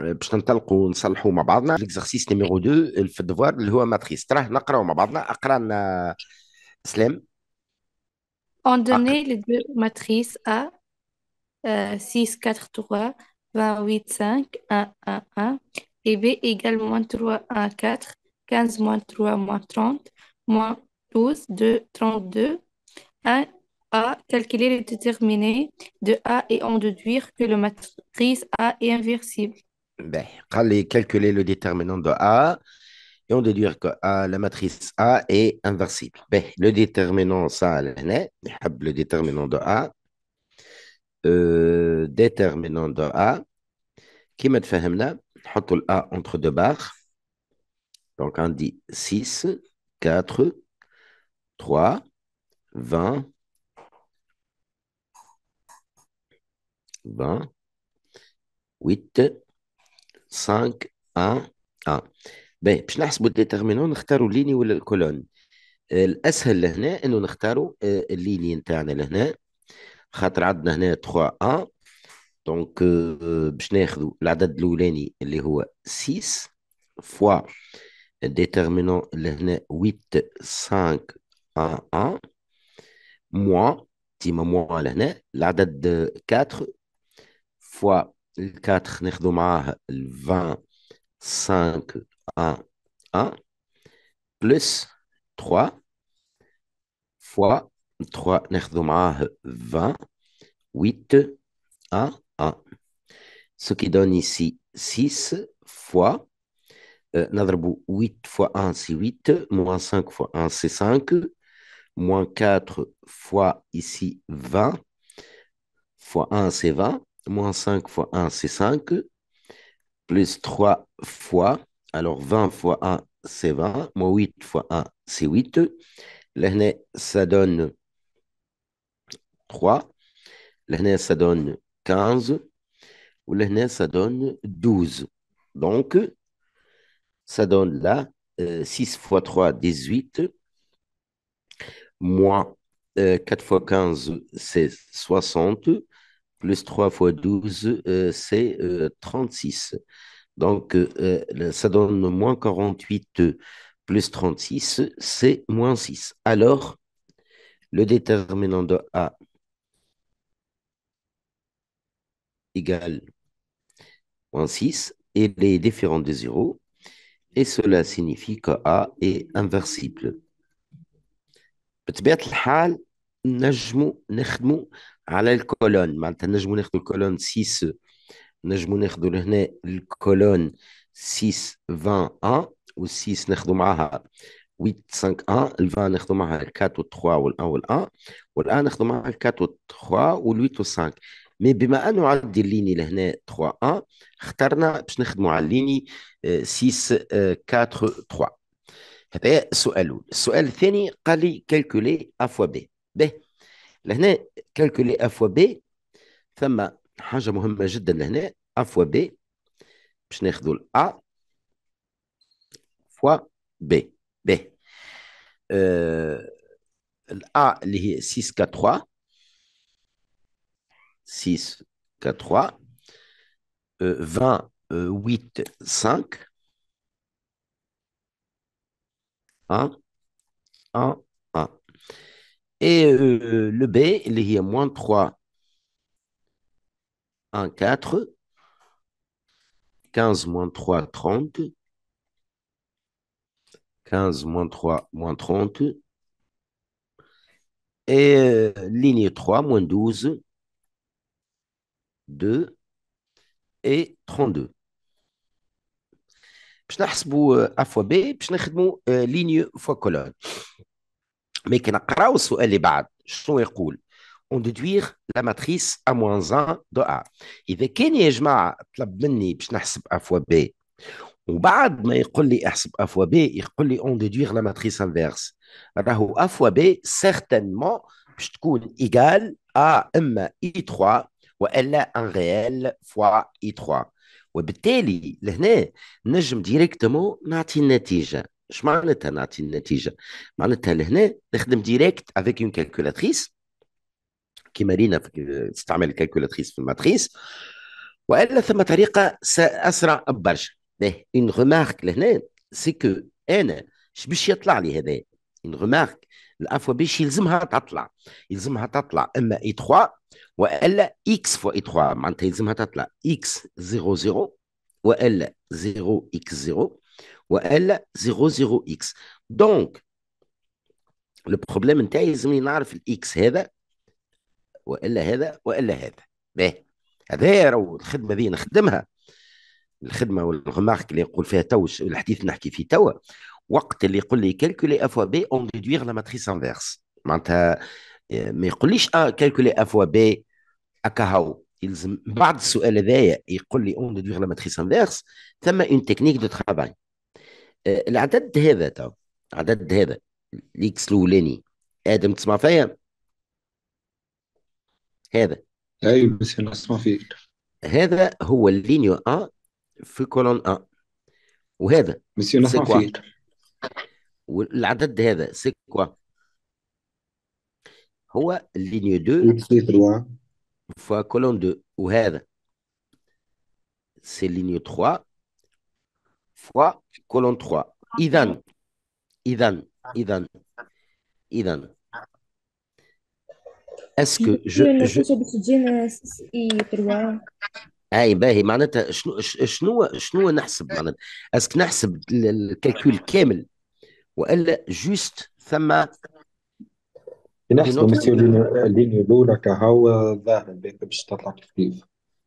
L'exercice numéro 2 في fait اللي هو ماتريس تراه On donné les deux matrices A, 6, 4, 3, 28, 5, 1, 1, 1, et B égale 3, 1, 4, 15, moins 3, 30, 12, 2, 32. 1, A, calculer les déterminés de A et en déduire que la matrice A est inversible. Ben, calculer le déterminant de A et on déduire que la matrice A est inversible. Ben, le déterminant, ça, le déterminant de A, euh, déterminant de A, qui m'a fait on A entre deux barres. Donc, on dit 6, 4, 3, 20, 20, 8, 5 1 1 باهي باش نحسبوا الديتيرمينون نختاروا ليني ولا الكولون آه، الاسهل لهنا انه نختاروا آه، الليني نتاعنا لهنا خاطر عندنا هنا 3 1 دونك باش ناخذوا العدد الاولاني اللي هو 6 فوا الديتيرمينون لهنا 8 5 1 1 موا تيما موا لهنا العدد 4 آه، فوا 4 n'est معاه 20 5 1 1 Plus 3 fois 3 ناخذ 20 8 1 1 ce qui donne ici 6 fois euh, 8 fois 1 c'est 8 moins 5 fois 1 c'est 5 moins 4 fois ici 20 fois 1 c'est 20 moins 5 fois 1, c'est 5, plus 3 fois, alors 20 fois 1, c'est 20, moins 8 fois 1, c'est 8. L'année, ça donne 3. L'année, ça donne 15. Ou l'année, ça donne 12. Donc, ça donne là 6 euh, fois 3, 18, moins 4 euh, fois 15, c'est 60, plus 3 fois 12, euh, c'est 36. Euh, Donc, euh, ça donne moins 48 plus 36, c'est moins 6. Alors, le déterminant de A égale moins 6 et les différents de 0. Et cela signifie que A est inversible. بطبيعه الحال نجمو نخدمو على الكولون معناتها نجمو ناخدو الكولون 6 نجمو ناخدو لهنا الكولون 6 20 ا و 6 ناخدو معاها 8 5 1 ال 20 معاها معها ال 4 و 3 وال 1 وال 1 والان ناخذوا معها و 4 و 3 وال 8 5 مي بما انه عندي الليني لهنا 3 1 اخترنا باش نخدمو على الليني 6 4 3 هذا سؤال السؤال الثاني قال لي كالكولي ا فوا بي On va calculer A fois B. ça' y chose de très A fois B. On va prendre A fois B. A, est 6, 4, 3. 6, 4, 3. 20, 8, 5. 1, 1. Et euh, le B, il y a moins 3, 1, 4. 15 moins 3, 30. 15 moins 3, moins 30. Et euh, ligne 3, moins 12, 2 et 32. باش euh, A fois B باش ligne fois colonne. مي كي نقراو السؤال اللي بعد شنو يقول اون ديدويغ لا ماتريس ا موان زان دو ا اذا كان يا جماعه طلب مني باش نحسب ا فوا بي وبعد ما يقول لي احسب ا فوا بي يقول لي اون ديدويغ لا ماتريس انفيرس راهو ا فوا بي سيغتانمون باش تكون ايغال ا اما اي 3 والا ان ريال فوا اي 3 وبالتالي لهنا نجم ديريكتومون نعطي النتيجه اش معناتها نعطي النتيجه معناتها لهنا نخدم ديريكت افيك اون كالكولاتريس كيما رينا تستعمل الكالكولاتريس في الماتريس والا ثم طريقه اسرع برشا اون ريمارك لهنا سي كو انا اش باش يطلع لي هذا اون ريمارك الافوا باش يلزمها تطلع يلزمها تطلع اما اي 3 والا اكس فوا اي 3 معناتها يلزمها تطلع اكس 0 0 والا 0 اكس 0 وقال 00x دونك لو بروبليم نتاعي لازمني نعرف الاكس هذا والا هذا والا هذا باهي هذايا راهو الخدمه ذي نخدمها الخدمه والغمارك اللي نقول فيها تو الحديث نحكي فيه توا وقت اللي يقول لي كالكولي افوا بي اون ديدويغ لا ماتريس انفيرس معناتها آه، ما يقوليش اه كالكولي افوا بي اكاهو يلزم بعد السؤال هذايا يقول لي اون ديدويغ لا ماتريس انفيرس ثم اون تكنيك دو ترافاي العدد هذا تو العدد هذا الاكس الاولاني ادم تسمع فيا هذا اي أيوة، بس انا اسمع فيك هذا هو اللينيو ا في كولون ا وهذا بس انا اسمع فيك والعدد هذا سيكوا هو اللينيو 2 فوا كولون 2 وهذا سي لينيو 3 فوا كولون 3 إذا إذا إذا إذا اسكو جو جو اي باهي معناتها شنو شنو شنو نحسب معناتها اسك نحسب الكالكول كامل والا جوست ثم نحسب مسيو الليني الاولى كهو ظاهر باش تطلع كيف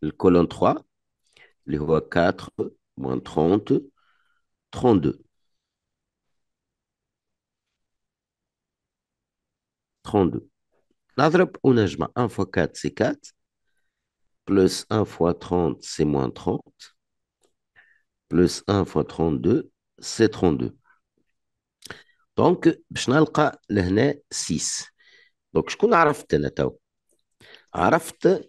Le colonne 3, le voix 4, moins 30, 32. 32. نضرب ونجمع 1 fois 4 c'est 4 plus 1 fois 30 c'est moins 30 plus 1 fois 32 c'est 32 donc باش نلقى لهنا 6 Donc, شكون عرفت انا est عرفت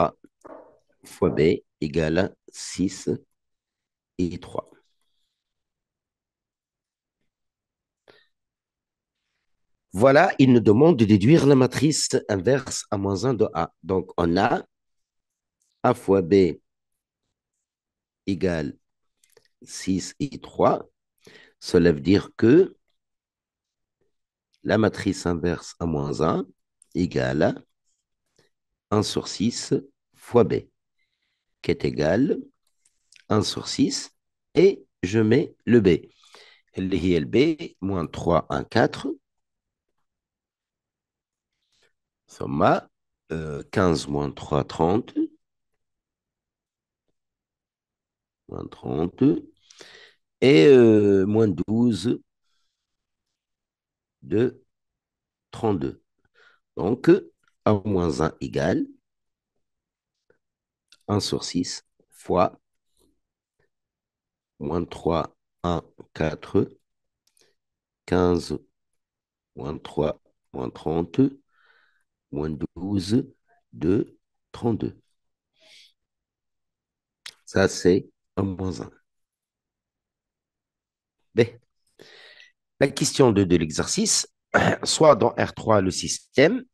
A fois B égale 6 et 3. Voilà, il nous demande de déduire la matrice inverse à moins 1 de A. Donc, on a A fois B égale 6 et 3. Cela veut dire que la matrice inverse à moins 1 égale 1 sur 6 fois b, qui est égal 1 sur 6, et je mets le b. LB, moins 3, 1, 4. Somme euh, 15 moins 3, 30. Moins 30. Et euh, moins 12 de 32. Donc, 1 moins 1 égale 1 sur 6 fois moins 3, 1, 4, 15, moins 3, moins 30, moins 12, 2, 32. Ça, c'est 1 moins 1. Ben, la question 2 de l'exercice, soit dans R3 le système,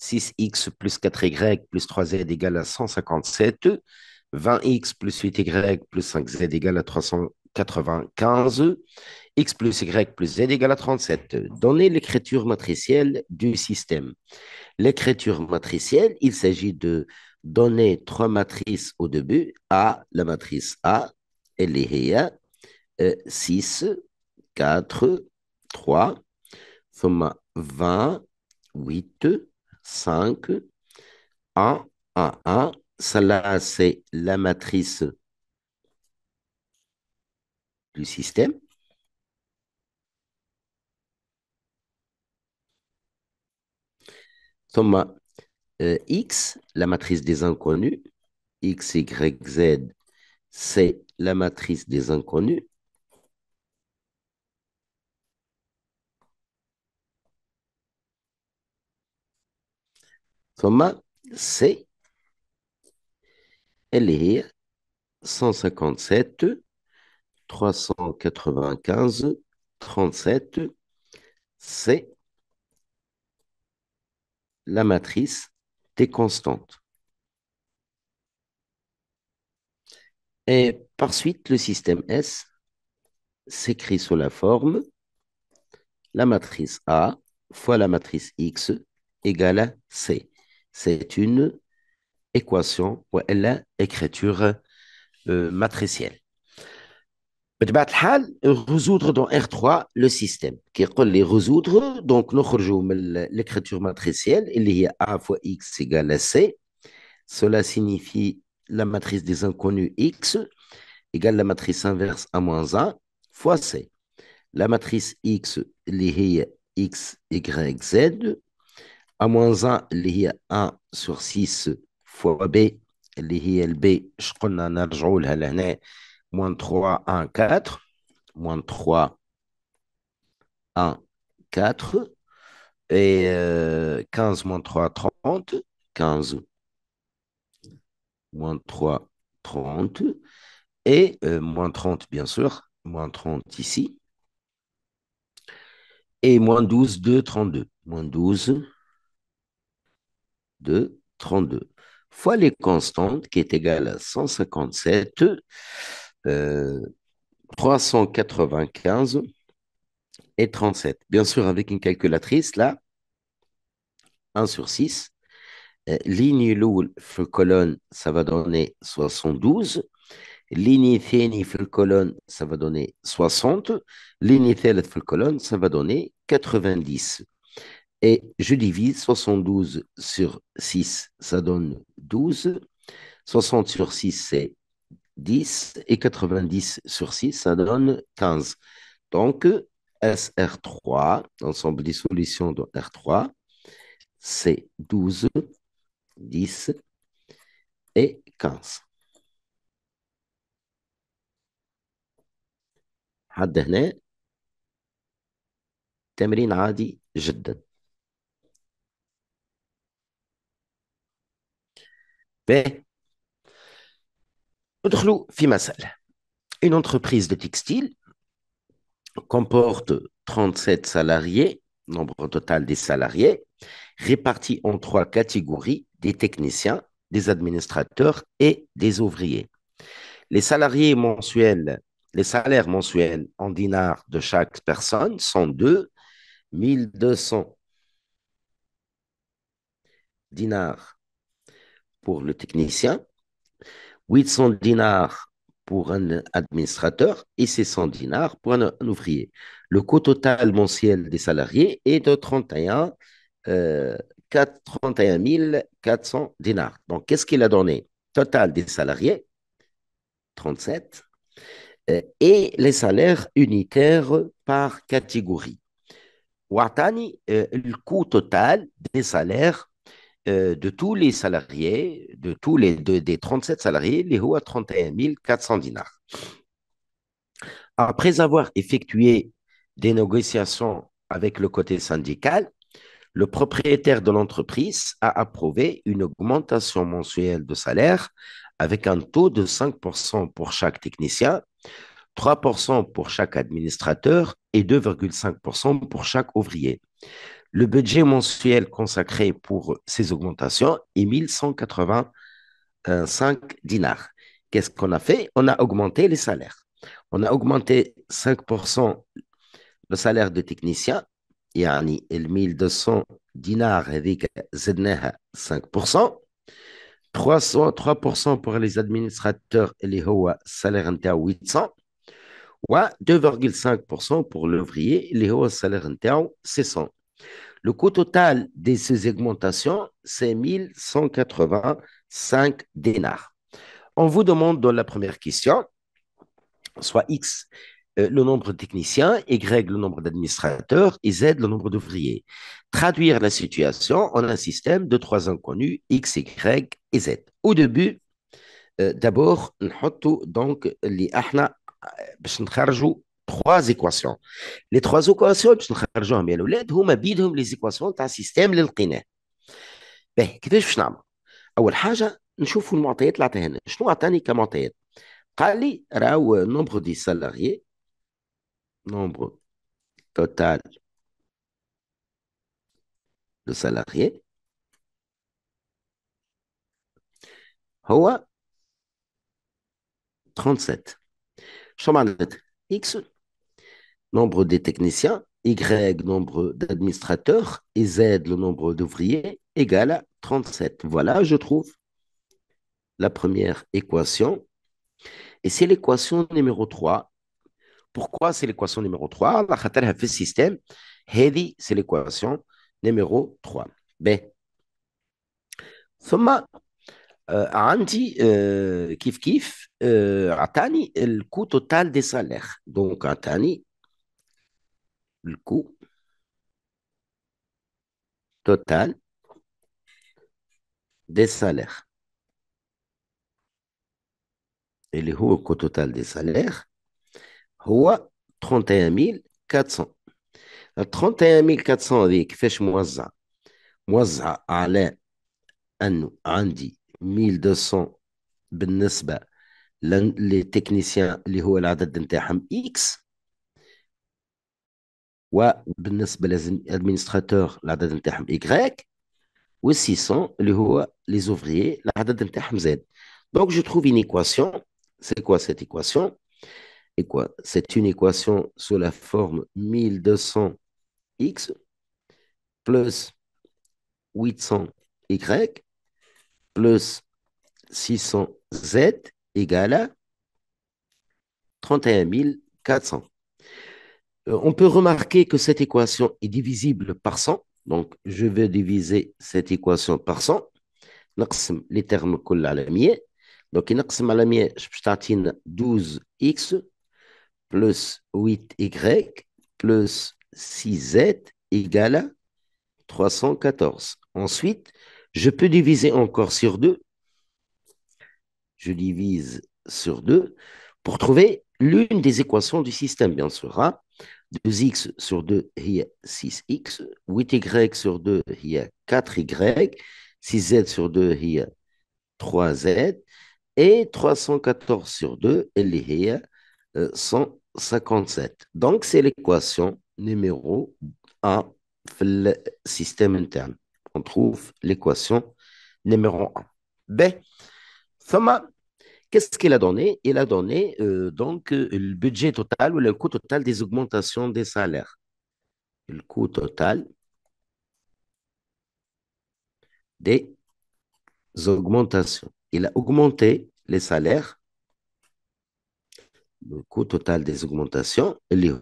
6x plus 4y plus 3z égale à 157, 20x plus 8y plus 5z égale à 395, x plus y plus z égale à 37. Donnez l'écriture matricielle du système. L'écriture matricielle, il s'agit de donner trois matrices au début. A, la matrice A, elle est 6, 4, 3, 20, 8, 5. 1, 1, 1. Celle-là, c'est la matrice du système. Thomas, euh, X, la matrice des inconnus. X, Y, Z, c'est la matrice des inconnus. ثم C, elle est 157, 395, 37, C, la matrice des constantes. Et par suite, le système S s'écrit sous la forme la matrice A fois la matrice X égale à C c'est une équation ou elle écriture euh, matricielle. résoudre dans R3 le système qui les résoudre donc nous l'écriture matricielle il y A fois X égale à C cela signifie la matrice des inconnus X égale la matrice inverse A moins A fois C la matrice X y a X Y Z a moins 1 اللي a 1 sur 6 fois B اللي هي je اش قلنا نرجعوا un moins 3 1 4 moins 3 1 4 et 15 euh, moins 3 30 15 moins 3 30 et moins 30 bien sûr moins 30 ici et moins 12 2 32 moins 12 de 32 fois les constantes qui est égale à 157, 395 euh, et 37. Bien sûr, avec une calculatrice, là, 1 sur 6. Euh, ligne l'oul, colonne, ça va donner 72. Ligne théni, colonne, ça va donner 60. Ligne thélète, colonne, ça va donner 90. Et je divise 72 sur 6, ça donne 12. 60 sur 6, c'est 10. Et 90 sur 6, ça donne 15. Donc, SR3, l'ensemble des solutions de R3, c'est 12, 10 et 15. حد une entreprise de textile comporte 37 salariés, nombre total des salariés, répartis en trois catégories, des techniciens, des administrateurs et des ouvriers. Les salariés mensuels, les salaires mensuels en dinars de chaque personne sont de 1200 dinars pour le technicien, 800 dinars pour un administrateur et 600 dinars pour un, ouvrier. Le coût total mensuel des salariés est de 31, 400 euh, dinars. Donc, qu'est-ce qu'il a donné Total des salariés, 37, euh, et les salaires unitaires par catégorie. Watani, euh, le coût total des salaires euh, de tous les salariés, de tous les des 37 salariés, les à 31 400 dinars. Après avoir effectué des négociations avec le côté syndical, le propriétaire de l'entreprise a approuvé une augmentation mensuelle de salaire avec un taux de 5% pour chaque technicien, 3% pour chaque administrateur et 2,5% pour chaque ouvrier. Le budget mensuel consacré pour ces augmentations est 1185 dinars. Qu'est-ce qu'on a fait On a augmenté les salaires. On a augmenté 5% le salaire de technicien, yani ال 1200 dinars avec زدناها 5% 3% pour les administrateurs les هو salaires inter 800 ou 2,5% pour l'ouvrier les هو salaires inter 600 le coût total de ces augmentations, c'est 1185 dinars. On vous demande dans la première question, soit X euh, le nombre de techniciens, Y le nombre d'administrateurs et Z le nombre d'ouvriers. Traduire la situation en un système de trois inconnus, X, Y et Z. Au début, euh, d'abord, on donc les trois ايكواسيون لي trois ايكواسيون باش نخرجوهم يا الاولاد هما بيدهم لي زيكواسيون تاع سيستيم للقناة باهي كيفاش باش نعمل اول حاجه نشوفوا المعطيات اللي عطاها لنا شنو عطاني كمعطيات قال لي راهو نومبر دي سالاريي نومبر توتال دو سالاريي هو 37 شنو معناتها اكس nombre des techniciens, Y, nombre d'administrateurs, et Z, le nombre d'ouvriers, égale à 37. Voilà, je trouve la première équation. Et c'est l'équation numéro 3. Pourquoi c'est l'équation numéro 3 La khatar fait système. heavy c'est l'équation numéro 3. B. ثم عندي كيف كيف عطاني coût total des salaires, donc عطاني le coût total des salaires. Et le coût total des salaires, 31 400. 31 400 avec fait moins ça. Moins ça, à on dit 1200 les techniciens, les ont et la X. Y ou 600 Z donc je trouve une équation c'est quoi cette équation c'est une équation sous la forme 1200x plus 800y plus 600z égale à 31 euh, on peut remarquer que cette équation est divisible par 100. Donc, je vais diviser cette équation par 100. Les termes qu'on a Donc, on a 12x plus 8y plus 6z égale à 314. Ensuite, je peux diviser encore sur 2. Je divise sur 2 pour trouver l'une des équations du système, bien sûr. Hein. 2x sur 2, il y a 6x. 8y sur 2, il y a 4y. 6z sur 2, il y a 3z. Et 314 sur 2, il y a 157. Donc, c'est l'équation numéro 1 système interne. On trouve l'équation numéro 1. B. Qu'est-ce qu'il a donné Il a donné euh, donc euh, le budget total ou le coût total des augmentations des salaires. Le coût total des augmentations. Il a augmenté les salaires. Le coût total des augmentations, il est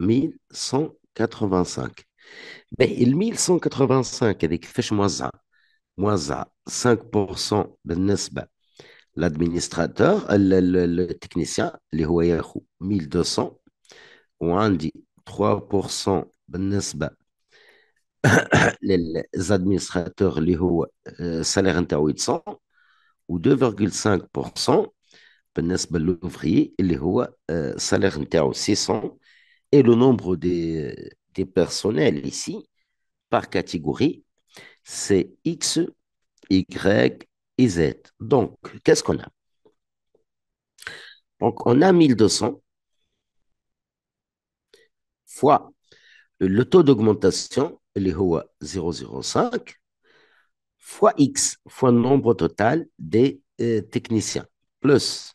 1185. Mais il 1185 avec Fesh moins Moisa 5% بالنسبة l'administrateur, le, technicien, les est 1200, ou on dit 3% les administrateurs les euh, salaire inter 800 ou 2,5% les ouvriers, euh, les salaire inter 600 et le nombre des des personnels ici par catégorie c'est x y donc, qu'est-ce qu'on a Donc, on a 1200 fois le taux d'augmentation, les 0,05, fois X, fois le nombre total des techniciens, plus,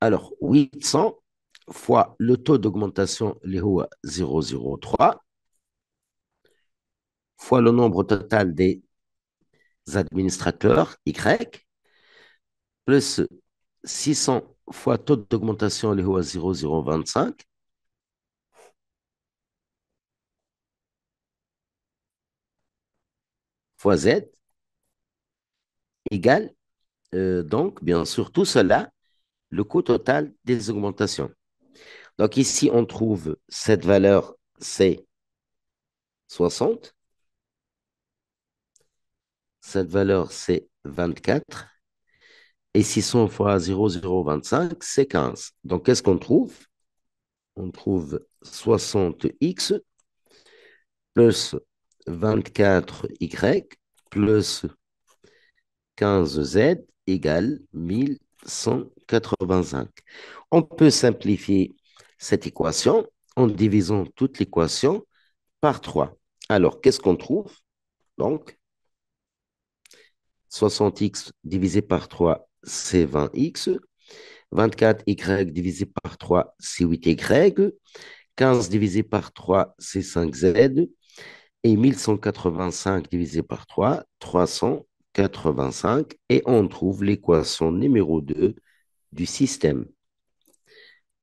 alors, 800 fois le taux d'augmentation, il 0,03, fois le nombre total des administrateurs Y, plus 600 fois taux d'augmentation, les 0,025. fois Z égale, euh, donc, bien sûr, tout cela, le coût total des augmentations. Donc ici, on trouve cette valeur, c'est 60 cette valeur, c'est 24. Et 600 fois 0,025, c'est 15. Donc, qu'est-ce qu'on trouve On trouve 60x plus 24y plus 15z égale 1185. On peut simplifier cette équation en divisant toute l'équation par 3. Alors, qu'est-ce qu'on trouve Donc, 60x divisé par 3, c'est 20x. 24y divisé par 3, c'est 8y. 15 divisé par 3, c'est 5z. Et 1185 divisé par 3, 385. Et on trouve l'équation numéro 2 du système.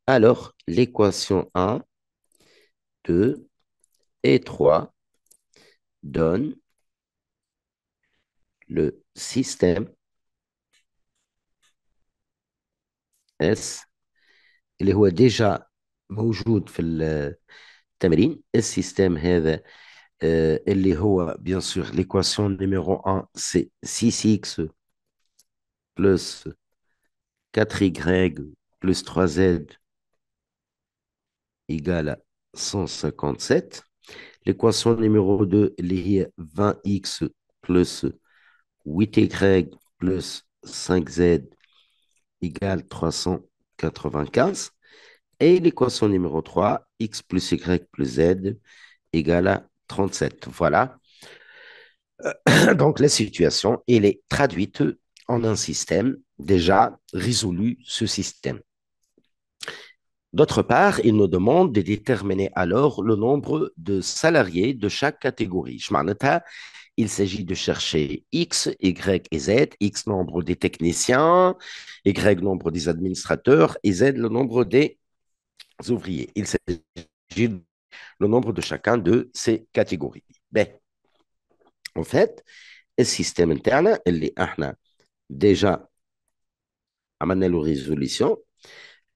Alors, l'équation 1, 2 et 3 donne le système S اللي est déjà موجود في system bien sûr l'équation numéro 1 c'est 6x plus 4y plus 3z égale à 157 l'équation numéro 2 est 20x plus 8y plus 5z égale 395. Et l'équation numéro 3, x plus y plus z égale à 37. Voilà. Euh, donc la situation, elle est traduite en un système déjà résolu, ce système. D'autre part, il nous demande de déterminer alors le nombre de salariés de chaque catégorie. Il s'agit de chercher X, Y et Z, X nombre des techniciens, Y nombre des administrateurs et Z le nombre des ouvriers. Il s'agit le nombre de chacun de ces catégories. Ben, en fait, le système interne, il est hein, déjà amené la résolution.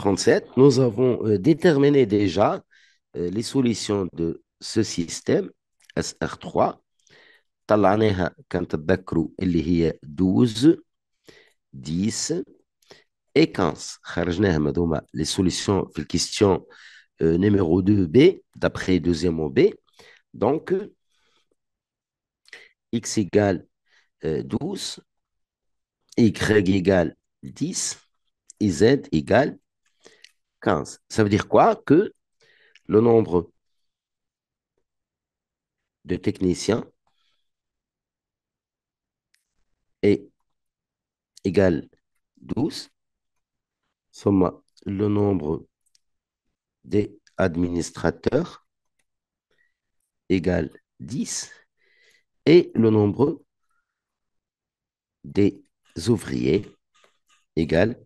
37, nous avons euh, déterminé déjà euh, les solutions de ce système SR3 طلعناها كنتذكروا اللي هي 12 10 et 15 les solutions la question euh, numéro 2B d'après deuxième B donc x égale 12 y égale 10 et z égale 15. Ça veut dire quoi Que le nombre de techniciens est égal 12, somme le nombre des administrateurs égal 10 et le nombre des ouvriers égal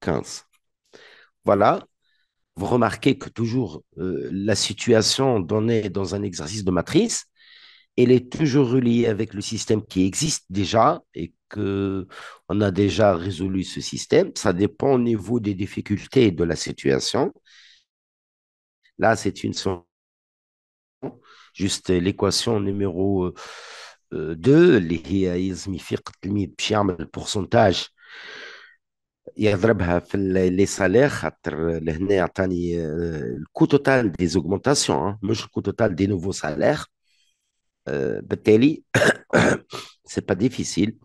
15. Voilà vous remarquez que toujours euh, la situation donnée dans un exercice de matrice, elle est toujours reliée avec le système qui existe déjà et que on a déjà résolu ce système. Ça dépend au niveau des difficultés de la situation. Là, c'est une Juste l'équation numéro 2, euh, les pourcentage il y a des salaires, le coût total des augmentations, le hein. coût total des nouveaux salaires. Euh, Ce n'est pas difficile.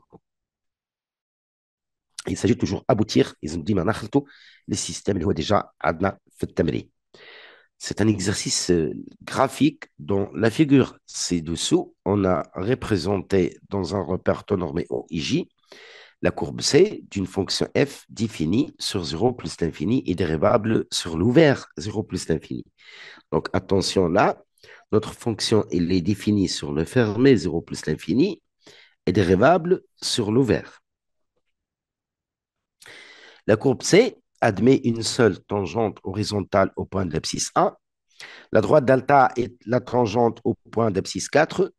Il s'agit toujours d'aboutir. Ils ont dit que le système est déjà à la fin C'est un exercice euh, graphique dont la figure ci-dessous, on a représenté dans un repère normé au IJ la courbe C d'une fonction f définie sur 0 plus l'infini et dérivable sur l'ouvert 0 plus l'infini. Donc attention là, notre fonction est définie sur le fermé 0 plus l'infini et dérivable sur l'ouvert. La courbe C admet une seule tangente horizontale au point de l'abscisse 1. La droite delta est la tangente au point d'abscisse 4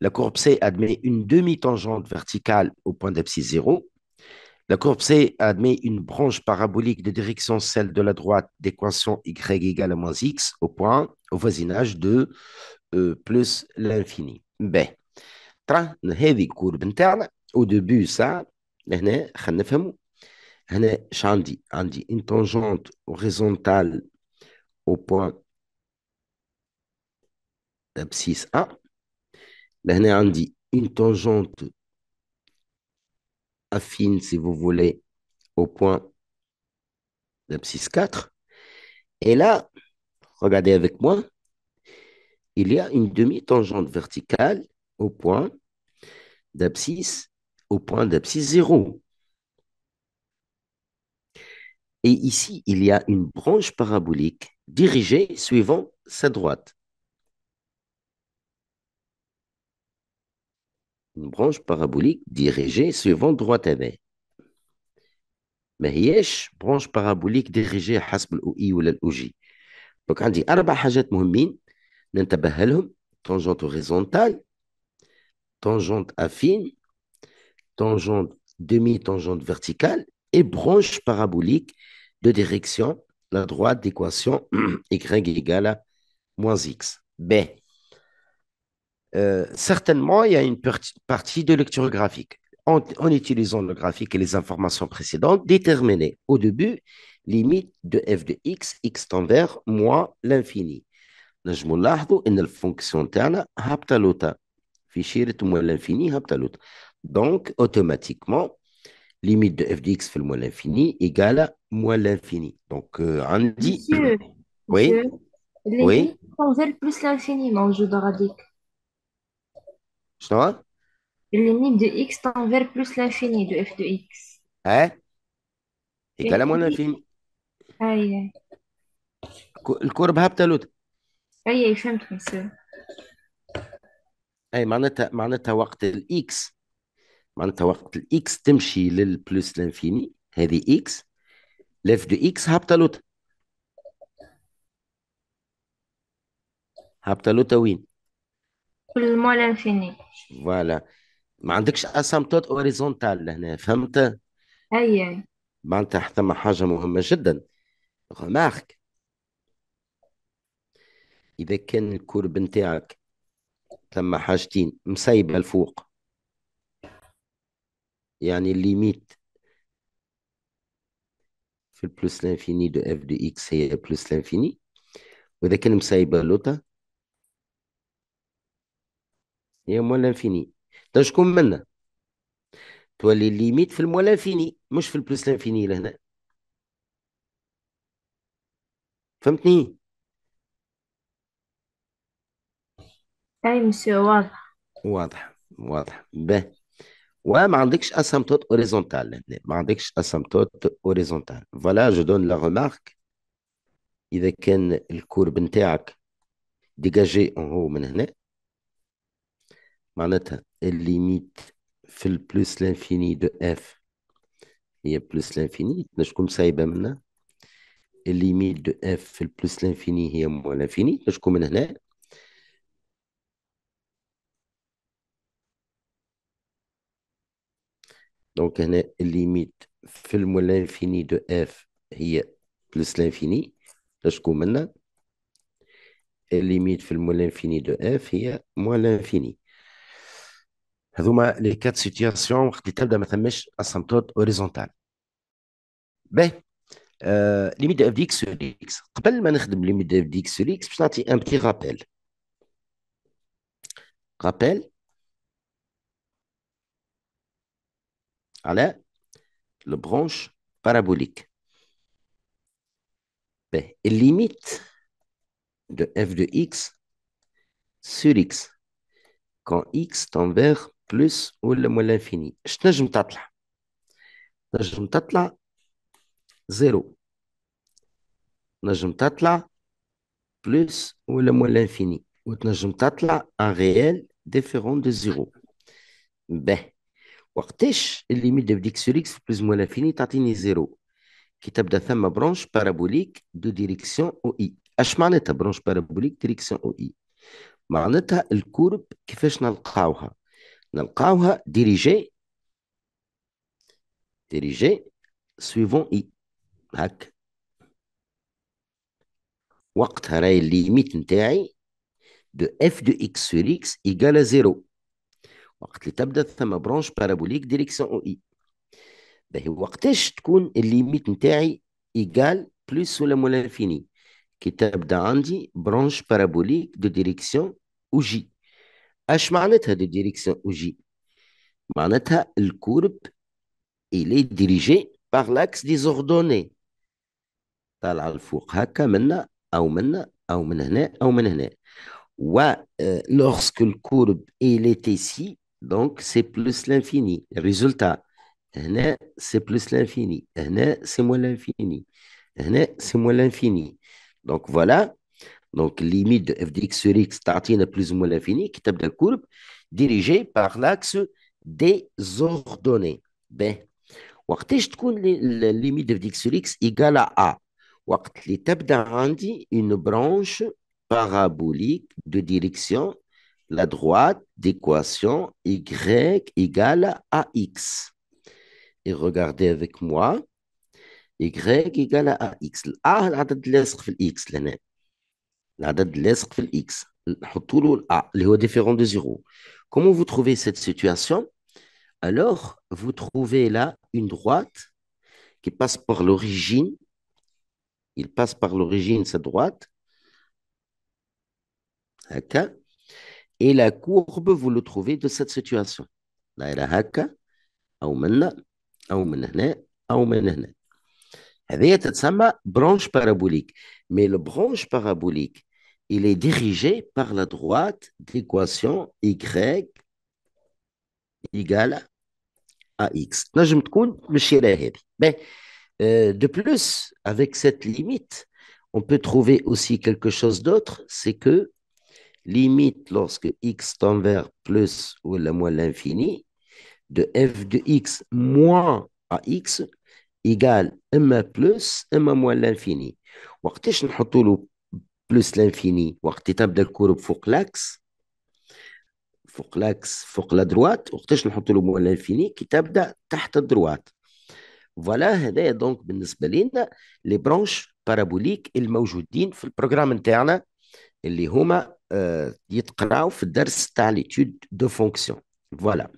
la courbe C admet une demi-tangente verticale au point d'abscisse 0. La courbe C admet une branche parabolique de direction celle de la droite d'équation y égale moins x au point au voisinage de euh, plus l'infini. B. Ben, هذه courbe interne. au début ça هنا عندي une tangente horizontale au point d'abscisse 1. لهنا ben, عندي une tangente affine, si vous voulez, au point d'abscisse 4. Et là, regardez avec moi, il y a une demi-tangente verticale au point d'abscisse, au point d'abscisse 0. Et ici, il y a une branche parabolique dirigée suivant sa droite. une branche parabolique dirigée suivant droite à b. mais une branche parabolique dirigée à Hasbel ou I ou l'OJ. Donc, on dit Arba Hajat tangente horizontale, tangente affine, tangente demi-tangente verticale et branche parabolique de direction la droite d'équation Y égale à moins X. b euh, certainement, il y a une partie de lecture graphique. En, utilisant le graphique et les informations précédentes, déterminer au début limite de f de x, x tend vers moins l'infini. Nous fonction interne, Fichier de moins l'infini, Donc, automatiquement, limite de f de x fait moins l'infini égale à moins l'infini. Donc, euh, on dit. oui. oui. plus l'infini, mon jeu de شنو الليميت دو اكس تنفير بلوس لانفيني دو اف دو اكس ها هي كلام ولا في اي أيوة. الكورب هابتا لوت اي أيوة، أيوة، فهمت مسيو اي معناتها معناتها وقت الاكس معناتها وقت الاكس تمشي للبلوس لانفيني هذه اكس لف دو اكس هابطة لوت هابطة لوت وين المول انفيني فوالا ما عندكش اسامبتوت اوريزونتال لهنا فهمت اي معناتها ثم حاجه مهمه جدا غمارك اذا كان الكورب نتاعك ثم حاجتين مسيبه الفوق يعني الليميت في البلوس لانفيني دو اف دو اكس هي بلوس لانفيني واذا كان مسيبه لوطه هي موال انفيني تشكون طيب منا تولي الليميت في الموال لانفيني مش في البلس لانفيني لهنا فهمتني اي طيب مسيو واضح واضح واضح به وما عندكش اسمتوت اوريزونتال لهنا ما عندكش اسمتوت اوريزونتال فوالا جو دون لا رمارك اذا كان الكورب نتاعك ديجاجي اون هو من هنا معناتها الليميت في البلوس لانفيني دو اف هي بلوس لانفيني شكون سايبه منا الليميت دو اف في البلوس لانفيني هي مو لانفيني نشكو من هنا دونك هنا الليميت في المو لانفيني دو اف هي بلوس لانفيني نشكو منا الليميت في المو لانفيني دو اف هي مو لانفيني dans les quatre situations, le tableau de variation est asymptote horizontale. Beh, limite de f de x sur x. Avant, je m'en sers de limite de f de x sur x. Pour faire un petit rappel. Rappel. Allez, la branche parabolique. Beh, limite de f de x sur x quand x tend vers بلس ولا مو لانفيني اش تنجم تطلع نجم تطلع زيرو نجم تطلع بلس ولا مو لانفيني وتنجم تطلع ان ريال ديفيرون دو زيرو باه وقتاش الليميت دو ديك سور اكس بلس مو لانفيني تعطيني زيرو كي تبدا ثم برونش بارابوليك دو ديريكسيون او اي اش معناتها برونش بارابوليك ديريكسيون او اي معناتها الكورب كيفاش نلقاوها Nous le dit diriger suivant i. Nous nous avons limite de f de x sur x égale à 0. Nous nous avons la branche parabolique de direction i. Nous nous avons limite la limite de la limite de la limite de la de la H manette de direction j courbe. Il est dirigé par l'axe des ordonnées. Tal à l'four, à comme à ou ou ou lorsque le courbe est ici, donc c'est plus l'infini. Résultat, c'est plus l'infini, c'est moins l'infini, c'est moins l'infini. Donc voilà. Donc, limite de f de x sur x, à plus ou moins l'infini, qui de la courbe, dirigée par l'axe désordonné. ordonnées. Ben, quand est-ce la limite de f de x sur x égale à a, quand l'étape d'arrondi une branche parabolique de direction, la droite d'équation y égale à x. Et regardez avec moi, y égale à x. A, la droite de l'esprit x, l'année la date laisse que x tout le qui est différent de zéro comment vous trouvez cette situation alors vous trouvez là une droite qui passe par l'origine il passe par l'origine cette droite et la courbe vous le trouvez de cette situation là branche parabolique mais le branche parabolique il est dirigé par la droite d'équation y égale à x. Là, je me Mais euh, de plus, avec cette limite, on peut trouver aussi quelque chose d'autre, c'est que limite lorsque x tend vers plus ou la moins l'infini, de f de x moins à x égale m plus m moins l'infini. بلوس لانفيني وقت تبدا الكورب فوق لاكس فوق لاكس فوق لا دروات وقتاش نحط له مول لانفيني كي تبدا تحت الدروات فوالا هذايا دونك بالنسبه لنا لي برونش بارابوليك الموجودين في البروغرام نتاعنا اللي هما يتقراو في الدرس تاع ليتود دو فونكسيون فوالا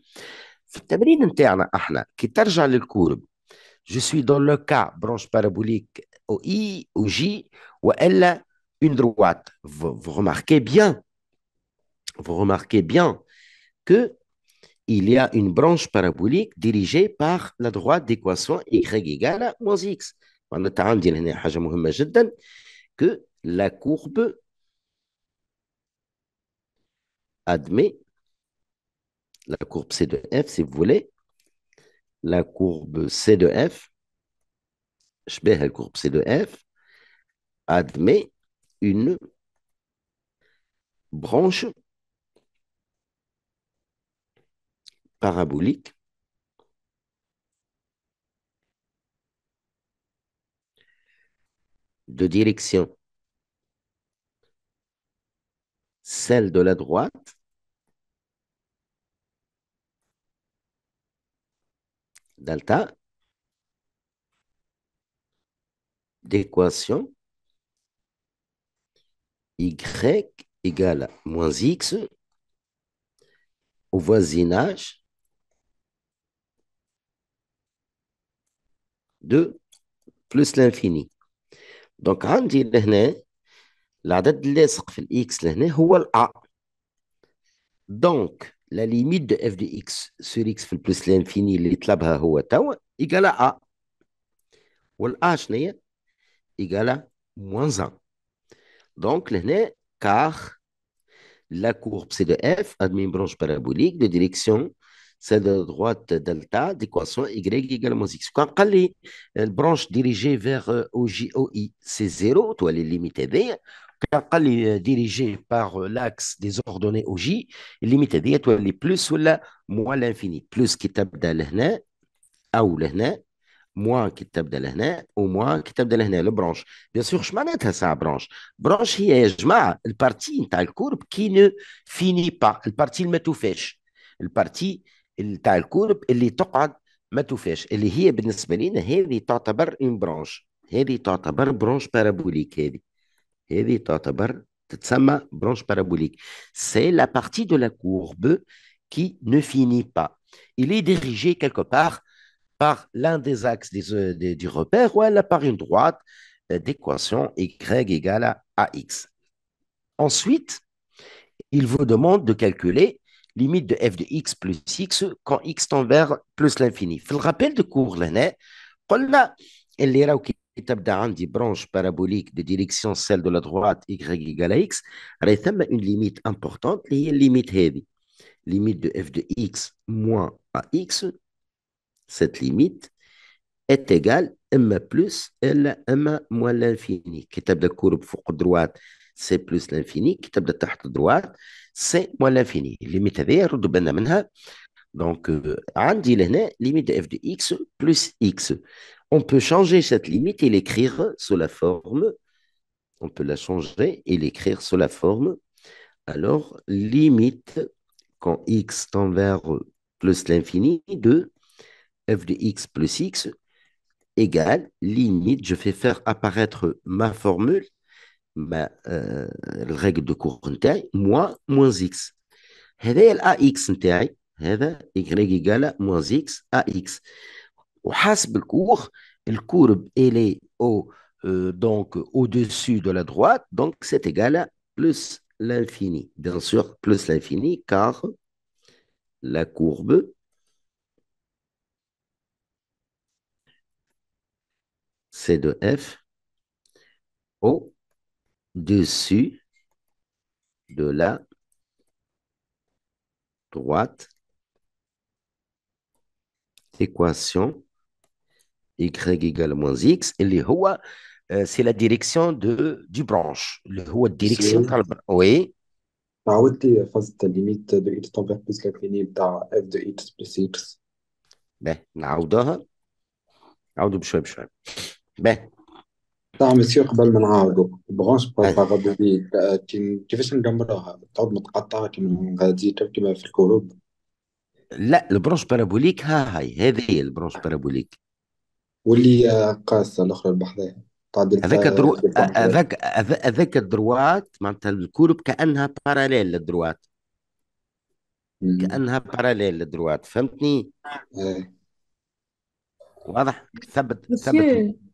في التمرين نتاعنا احنا كي ترجع للكورب جو سوي دون لو كا برونش بارابوليك او اي او جي والا une droite. Vous, remarquez bien, vous remarquez bien que il y a une branche parabolique dirigée par la droite d'équation y égale à moins x. Que la courbe admet la courbe C de F, si vous voulez, la courbe C de F, je vais la courbe C de F, admet une branche parabolique de direction, celle de la droite delta d'équation y égale moins x au voisinage de plus l'infini. Donc, la لهنا العدد اللاصق في x لهنا هو a. Donc, la limite de f de x sur x plus l'infini est طلبها هو l'a. Ou l'a, والأ شنو à moins 1. Donc, car la courbe, c'est de f, admis branche parabolique, de direction, celle de droite delta, d'équation y égale moins x. Quand on branche dirigée vers euh, OJOI, c'est 0, toi, les limites D. Quand on dit euh, dirigée par euh, l'axe des ordonnées OJ, limite D, toi, les plus ou la moins l'infini. Plus qui tape a ou là, moi qui t'ai fait ou moi qui t'ai fait le nez, branche. Bien sûr, je m'en tiens à branche. La branche, c'est partit, elle a une courbe qui ne finit pas. le partie elle met le fêche. Elle partit, courbe, il est tota, elle il tout fêche. Elle est bénécédente, elle est une branche. Elle est branche parabolique. Elle est tota branche parabolique. C'est la partie de la courbe qui ne finit pas. il est dirigé quelque part par l'un des axes euh, du repère ou elle a par une droite euh, d'équation y égale à ax. Ensuite, il vous demande de calculer limite de f de x plus x quand x tend vers plus l'infini. Je le rappel de cours l'année, on a une Étape d'un des branche parabolique de direction celle de la droite y égale à x, a une limite importante, la limite heavy. Limite de f de x moins ax cette limite est égale M plus L M moins l'infini. Qui table la courbe pour droite, c'est plus l'infini. Qui de tarte droite, c'est moins l'infini. Limite Donc, euh, limite de f de x plus x. On peut changer cette limite et l'écrire sous la forme. On peut la changer et l'écrire sous la forme. Alors, limite quand x tend vers plus l'infini de f de x plus x égale limite, je fais faire apparaître ma formule, ma euh, règle de courbe, moins moins x. هذا ax, y égale moins x ax وحسب الكور courbe, elle est au euh, donc au-dessus de la droite donc c'est égal à plus l'infini bien sûr plus l'infini car la courbe C de F au-dessus de la droite équation y égale moins x et les haut, euh, c'est la direction de, du branche. Le Houa, direction de Oui. Ah, oui, c'est la limite de x tend plus la limite de f de x plus x. Ben, نعاودوها نعاودو بشوي بشوي. باهي طامس قبل ما عارضه بغونش بروباغابيلي إيه. كيفاش ندمروها تعود متقطعه كيما غاديتا كيما في الكروب لا البرونش بارابوليك ها هاي هذه هي البرونش بارابوليك واللي قاسه الاخرى البحريه تعدل هذاك درو... هذاك هذاك الدروات معناتها الكورب كانها باراليل للدروات كانها باراليل للدروات فهمتني؟ إيه. واضح ثبت ثبت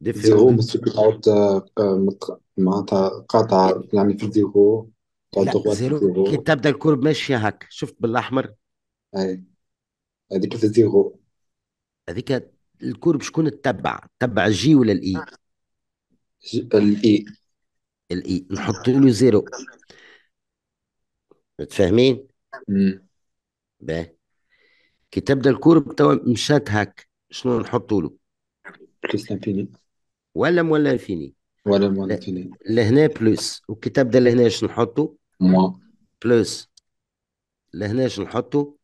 زيرو مستوى اوت معناتها قاطع يعني في زيرو لا زيرو كي تبدا الكرب ماشيه هكا شفت بالاحمر اي هذيك في زيرو هذيك الكرب شكون تتبع تتبع الجي ولا الاي الاي الاي نحط له زيرو متفاهمين باهي كي تبدا الكورب توا مشات هاك شنو نحطوا له كريستيان فيني ولا انفيني ولم ولا انفيني لهنا بلس والكتاب ده لهنا اش نحطه موا بلس لهنا اش نحطه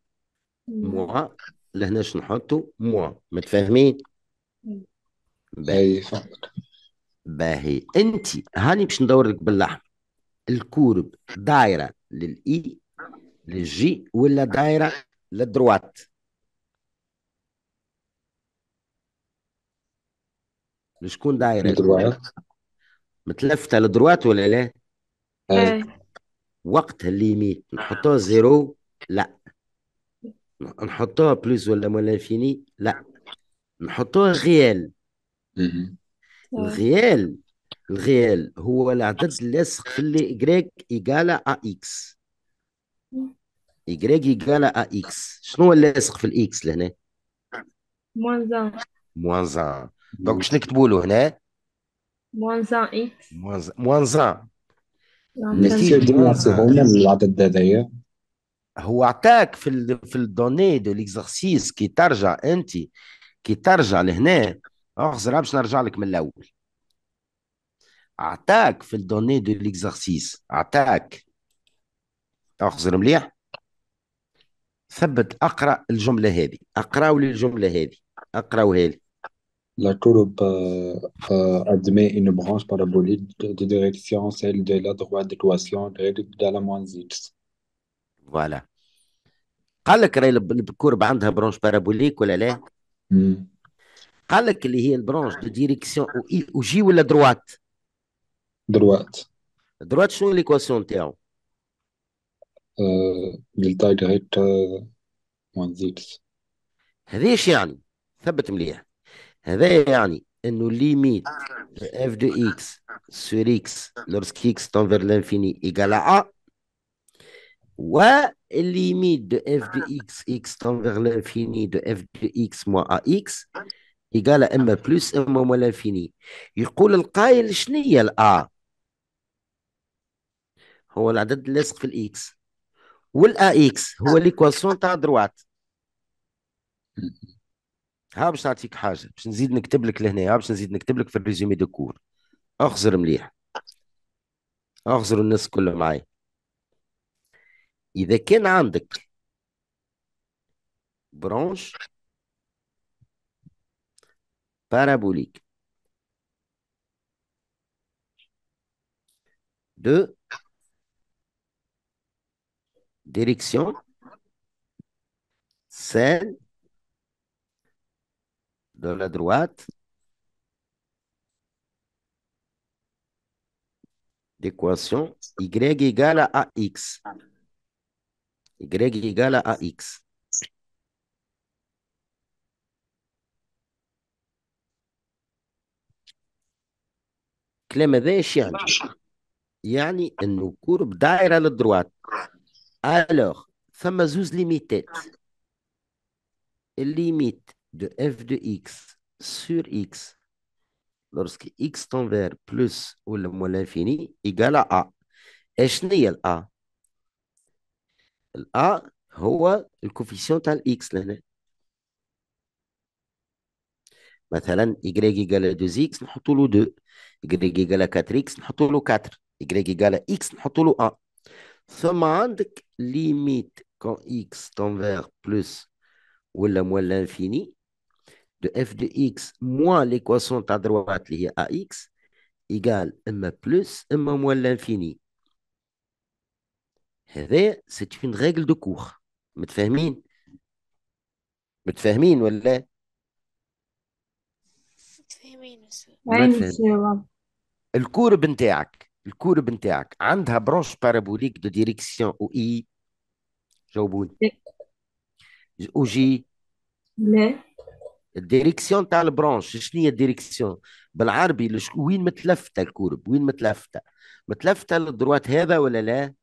موا لهنا اش نحطه موا متفاهمين باهي فهمت باهي انت هاني باش ندور لك باللحم الكورب دايره للاي للجي ولا دايره للدروات شكون دايركت متلفته لدروات ولا لا؟ آه. ايه وقت الليميت نحطوه زيرو لا نحطوه بلوس ولا مولا لانفيني لا نحطوه غيال الغيال الغيال هو العدد اللاصق في اللي إجريك إيكالا أ إكس إجريك إيكالا أ إكس شنو هو اللاصق في الإكس لهنا؟ موانزان موانزان دونك باش نكتبوا له هنا موان زان اكس موان زان العدد هذايا هو عطاك في في الدوني دو ليكزارسيس كي ترجع انت كي ترجع لهنا اخزر باش نرجع لك من الاول عطاك في الدوني دو ليكزارسيس عطاك اخزر مليح ثبت اقرا الجمله هذه اقراو لي الجمله هذه اقراو هذه La courbe euh, admet une branche parabolique de direction, celle de la droite d'équation de la moins x. Voilà. قال لك راهي الكورب عندها برونش بارابوليك ولا لا؟ قال لك اللي هي البرونش دو ديريكسيون او جي ولا دروات؟ دروات دروات شنو ليكواسيون تاعو؟ دلتا يغيت موان زيكس هذا ايش يعني؟ ثبت مليح هذا يعني انه ليميت اف دو اكس سور اكس لورسك اكس تنفر لانفيني ايكال ا و ليميت دو اف دو اكس اكس تنفر لانفيني دو اف دو اكس موا ا اكس ايكال اما بلس اما موا لانفيني يقول القائل شنو هي الا هو العدد اللاصق في الاكس والا اكس هو ليكواسيون تاع دروات ها باش نعطيك حاجه باش نزيد نكتب لك لهنا ها باش نزيد نكتب لك في الريزومي دو كور اخزر مليح اخزر الناس كلها معايا اذا كان عندك برانش بارابوليك دو ديريكسيون سين Dans la droite, l'équation y égale à ax. y égale à ax. Clairement, c'est un, c'est une courbe à la droite. Alors, ça limites limite, limite. de f de x sur x lorsque x tend vers plus ou le moins l'infini égale à a ايش هي الا الا هو الكوفيسيون تاع الاكس لهنا مثلا y يقال 2x نحطوا له 2 y يقال 4x نحطوا له 4 y يقال x نحطوا له 1 ثم عندك ليميت كون x تنفير بلوس ولا موان لانفيني de f de x moins l'équation à droite liée à x égale m plus m moins l'infini. C'est une règle de cours. Je vais me faire mine. Je vais me faire mine, Le courbe est. Elle Une la branche parabolique de direction ou i. J'ai الديريكسيون تاع البرونش شنو هي الديريكسيون بالعربي وين متلفته الكورب وين متلفته متلفته للدروات هذا ولا لا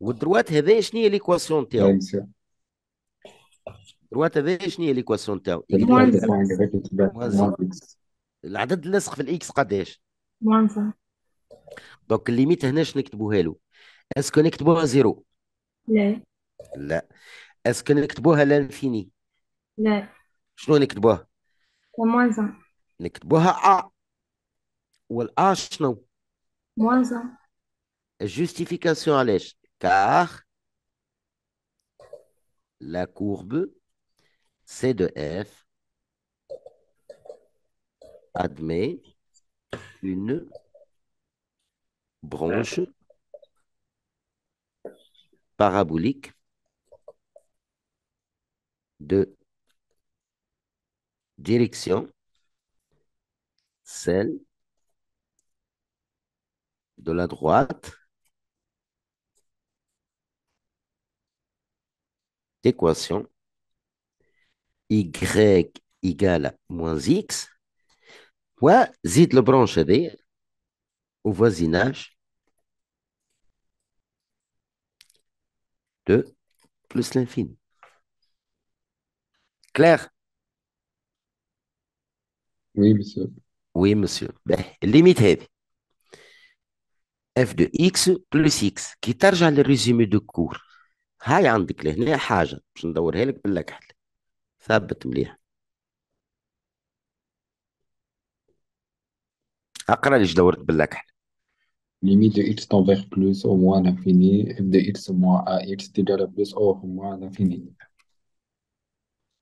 والدروات هذا شنو هي ليكواسيون تاعو الدروات هذا شنو هي ليكواسيون تاعو العدد اللاصق في الاكس قداش دونك الليميت هنا شنو نكتبوها له اسكو نكتبوها زيرو لا لا est-ce que nous à l'infini Non. nous moins un. Nous pas à. Ou le Moins un. Justification à l'échec. Car la courbe C de F admet une branche parabolique de direction, celle de la droite équation y égale moins x, fois zit le branche au voisinage de plus l'infini. وي مسيو وي مسيو monsieur. الليميت هذه اف دو اكس بلس اكس كي ترجع للريزومي دو كور هاي عندك لهنا حاجة باش ندورها لك بالأكحل ثبت مليح أقرأ ليش دورت بالأكحل ليميت دو اكس تنفيغ بلوس أو موان انفيني اف دو اكس موان ا اكس تيجي على بلوس أو موان انفيني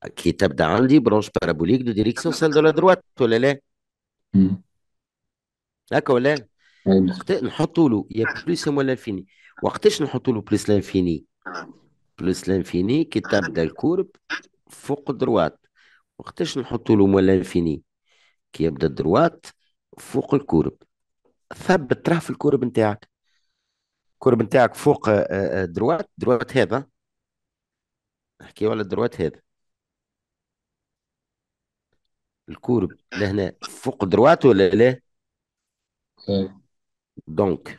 كي تبدا عندي برونش بارابوليك دو ديريكسيون سال دو لا دروات ولا لا؟ هكا ولا لا؟ نعم. نحطوا له يا بلوس ولا انفيني وقتاش نحطوا له بلوس لانفيني؟ بلوس لانفيني كي تبدا الكورب فوق دروات وقتاش نحطوا له مولا لانفيني؟ كي يبدا دروات فوق الكورب ثبت راه في الكورب نتاعك الكورب نتاعك فوق آه، آه، دروات دروات هذا نحكيو على دروات هذا الكورب لهنا فوق دروات ولا لا؟ طيب. دونك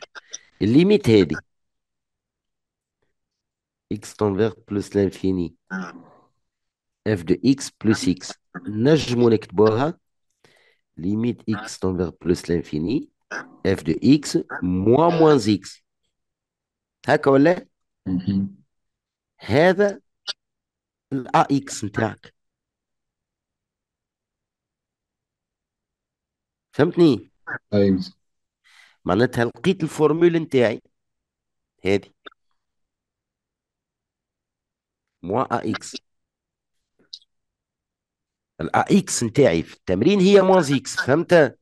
الليميت هادي اكس تنفير بلس لانفيني اف دو اكس بلس اكس نجمو نكتبوها ليميت اكس تنفير بلس لانفيني اف دو اكس موا موان اكس هكا ولا؟ هذا الا اكس نتاعك فهمتني ايوه معناتها لقيت الفورمول نتاعي هذه موا ا اكس الا اكس نتاعي في التمرين هي موانز اكس فهمت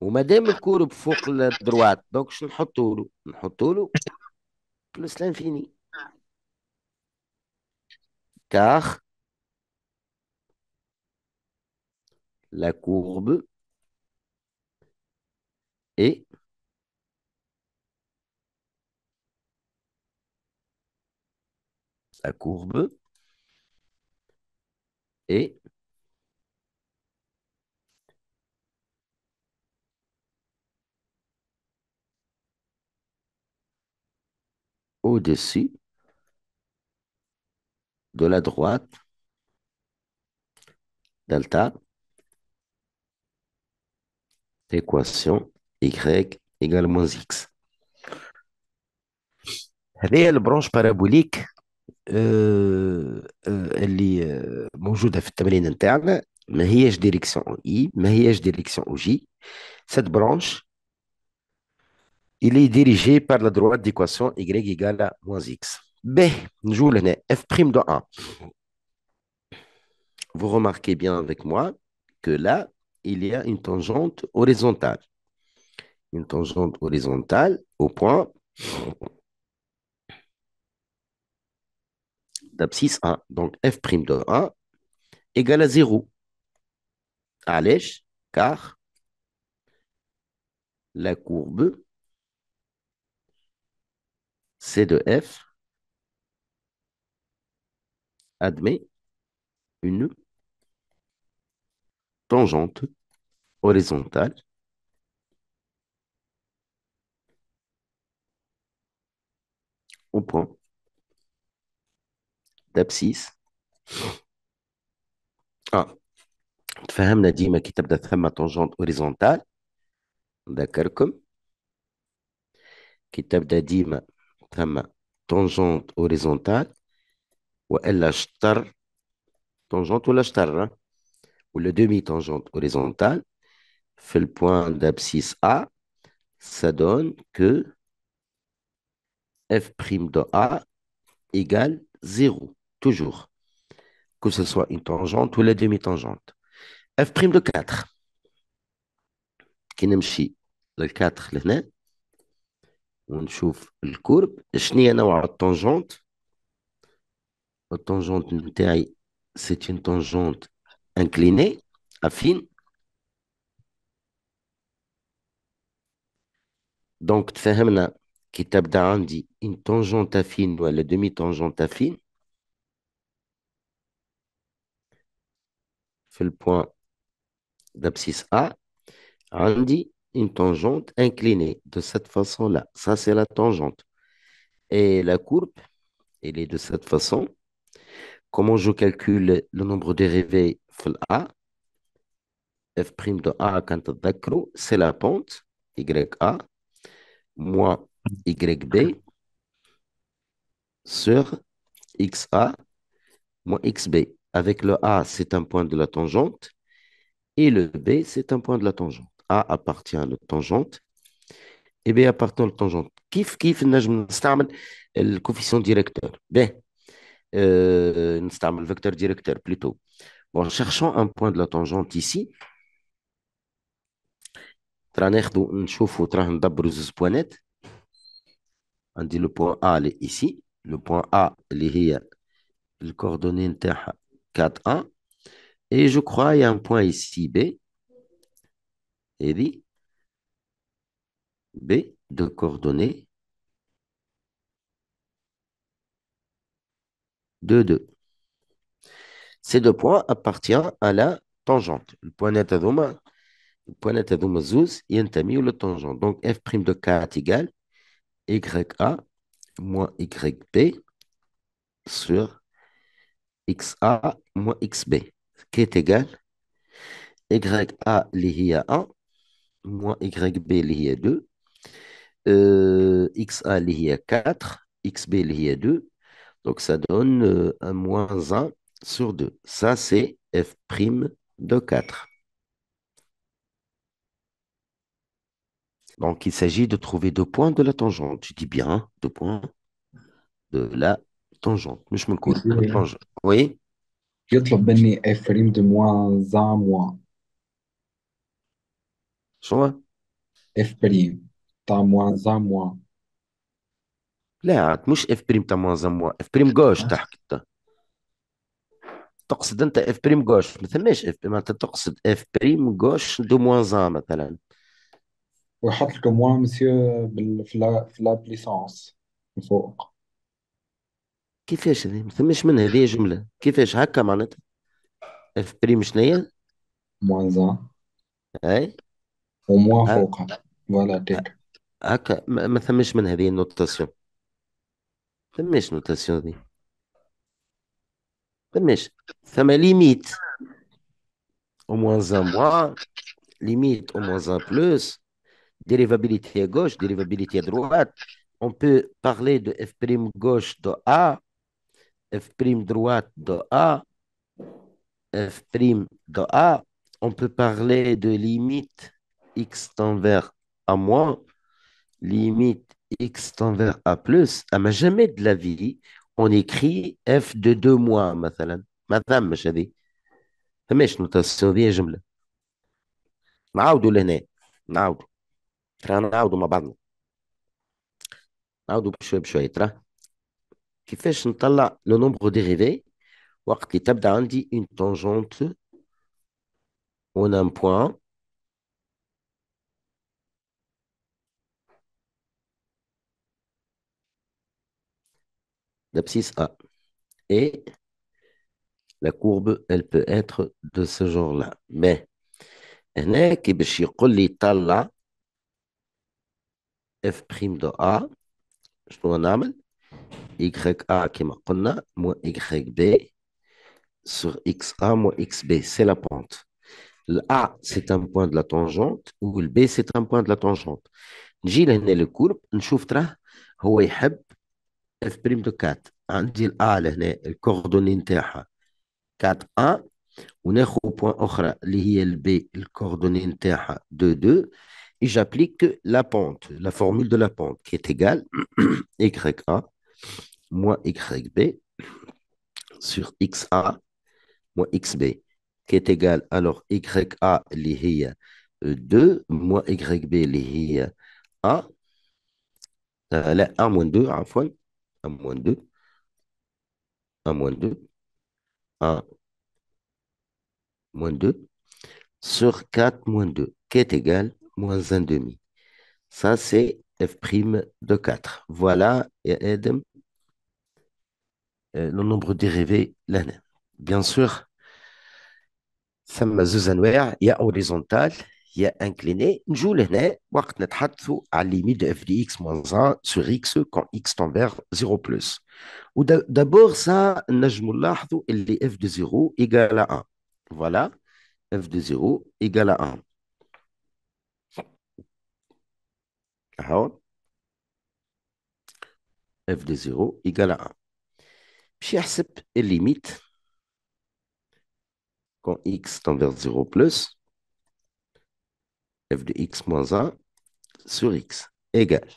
وما دام الكورب فوق الدروات دونك شنو نحطوا له نحطوا له بلس لانفيني كاخ la courbe et la courbe et au-dessus de la droite delta équation y égale moins x. Réelle branche parabolique, euh, euh, elle est موجودة في التمرين interne, ما هيش direction i, ما هيش direction j. Cette branche, il est dirigée par la droite d'équation y égale moins x. B, nous jouons f de 1. Vous remarquez bien avec moi que là, il y a une tangente horizontale. Une tangente horizontale au point d'abscisse 1. Donc f' de 1 égale à 0. Allège, car la courbe C de f admet une Tangente horizontale au point d'abscisse. Ah, tu fais un petit peu de ma tangente horizontale. D'accord, comme. Qui t'a dit tangente horizontale ou elle l'a star, tangente ou l'a star, hein? ou la demi-tangente horizontale, fait le point d'abscisse A, ça donne que f' de A égale 0, toujours, que ce soit une tangente ou la demi-tangente. f' de 4, qui n'aime le 4 là, courbe, une tangente. la tangente la tangente c'est une tangente incliné, affine. Donc, qui tape تبدا عندي une tangente affine la demi-tangente affine le point d'abscisse A Andy une tangente inclinée de cette façon-là. Ça, c'est la tangente. Et la courbe, elle est de cette façon. Comment je calcule le nombre dérivé f' de a c'est la pente la y a moins b sur xa moins xb. Avec le a, c'est un point de la tangente et le b, c'est un point de la tangente. a appartient à la tangente et b appartient à la tangente. Kif kif le coefficient directeur. B, euh, le vecteur directeur plutôt. En cherchant un point de la tangente ici, on dit le point A, est ici. Le point A, est le coordonnée 4 1. Et je crois qu'il y a un point ici, B. Et dit B de coordonnées 2, 2. Ces deux points appartiennent à la tangente. Le point net هذوما le point net un tamis ou le tangent. Donc f' de 4 égale ya moins yb sur xa moins xb qui est égal ya lié à 1 moins yb lié à 2 euh, xa lié à 4 xb lié à 2 donc ça donne euh, un moins 1 sur 2. Ça, c'est f' de 4. Donc, il s'agit de trouver deux points de la tangente. Je dis bien, deux points de la tangente. Mais je me coupe. la tangente. Oui يطلب مني f' de moins 1 moins vois. f' de moins 1 moins لا مش f' de moins 1 moins f' gauche تحت ah. تقصد انت اف بريم جوش ما ثماش اف بريم معناتها تقصد اف بريم جوش دو موان زان مثلا ويحط لك موان مسيو في لا بليسونس من فوق كيفاش هذه ما ثماش منها هذه جمله كيفاش هكا معناتها اف بريم شنيا موان زان اي وموان ها- فوقها فوالا تيك هكا ما ما ثماش من هذه النوتاسيون ثماش نوتاسيون هذه Ça me limite au moins un moins, limite au moins un plus, dérivabilité à gauche, dérivabilité à droite. On peut parler de f' prime gauche de A, f' prime droite de A, f' de A. On peut parler de limite x tend vers A moins, limite x tend vers A plus. À ma jamais de la vie, on écrit F de deux mois, madame, madame, madame. Femme, je ne suis pas survie, je ne suis pas survie. Je Je ne suis Je ne Je Je Je l'abscisse A. Et la courbe, elle peut être de ce genre-là. Mais, هنا كي باش يقول لي طلع de a qui m'a en moins y qui كما m'a moins moins b sur XA moins XB. C'est la pente. Le A, c'est un point de la tangente, ou le B, c'est un point de la tangente. نجي لهنا courbe نشوف تراه هو يحب اف de دو 4 عندي A لهنا الكوردوني نتاعها 4 1 وناخذ بوان اخرى اللي هي le الكوردوني نتاعها 2 2 et j'applique la pente, la formule de la pente qui est égale YA moins b sur XA moins XB qui est égale alors YA هي 2 moins YB l'IHIA A, la euh, 1 moins 2 à moins 2, 1 moins 2, 1 moins 2, sur 4 moins 2, qui est égal à moins 1 demi. Ça, c'est f' de 4. Voilà, et euh, le nombre dérivé, l'année. Bien sûr, ça m'a il y a horizontal, il y a incliné, nous la limite de f de x moins 1 sur x quand x tend vers 0, plus. D'abord, ça, on faire f de 0 égale à 1. Voilà, f de 0 égale à 1. F de 0 égale à 1. Je vais la limite quand x tend vers 0, f de x moins 1 sur x égale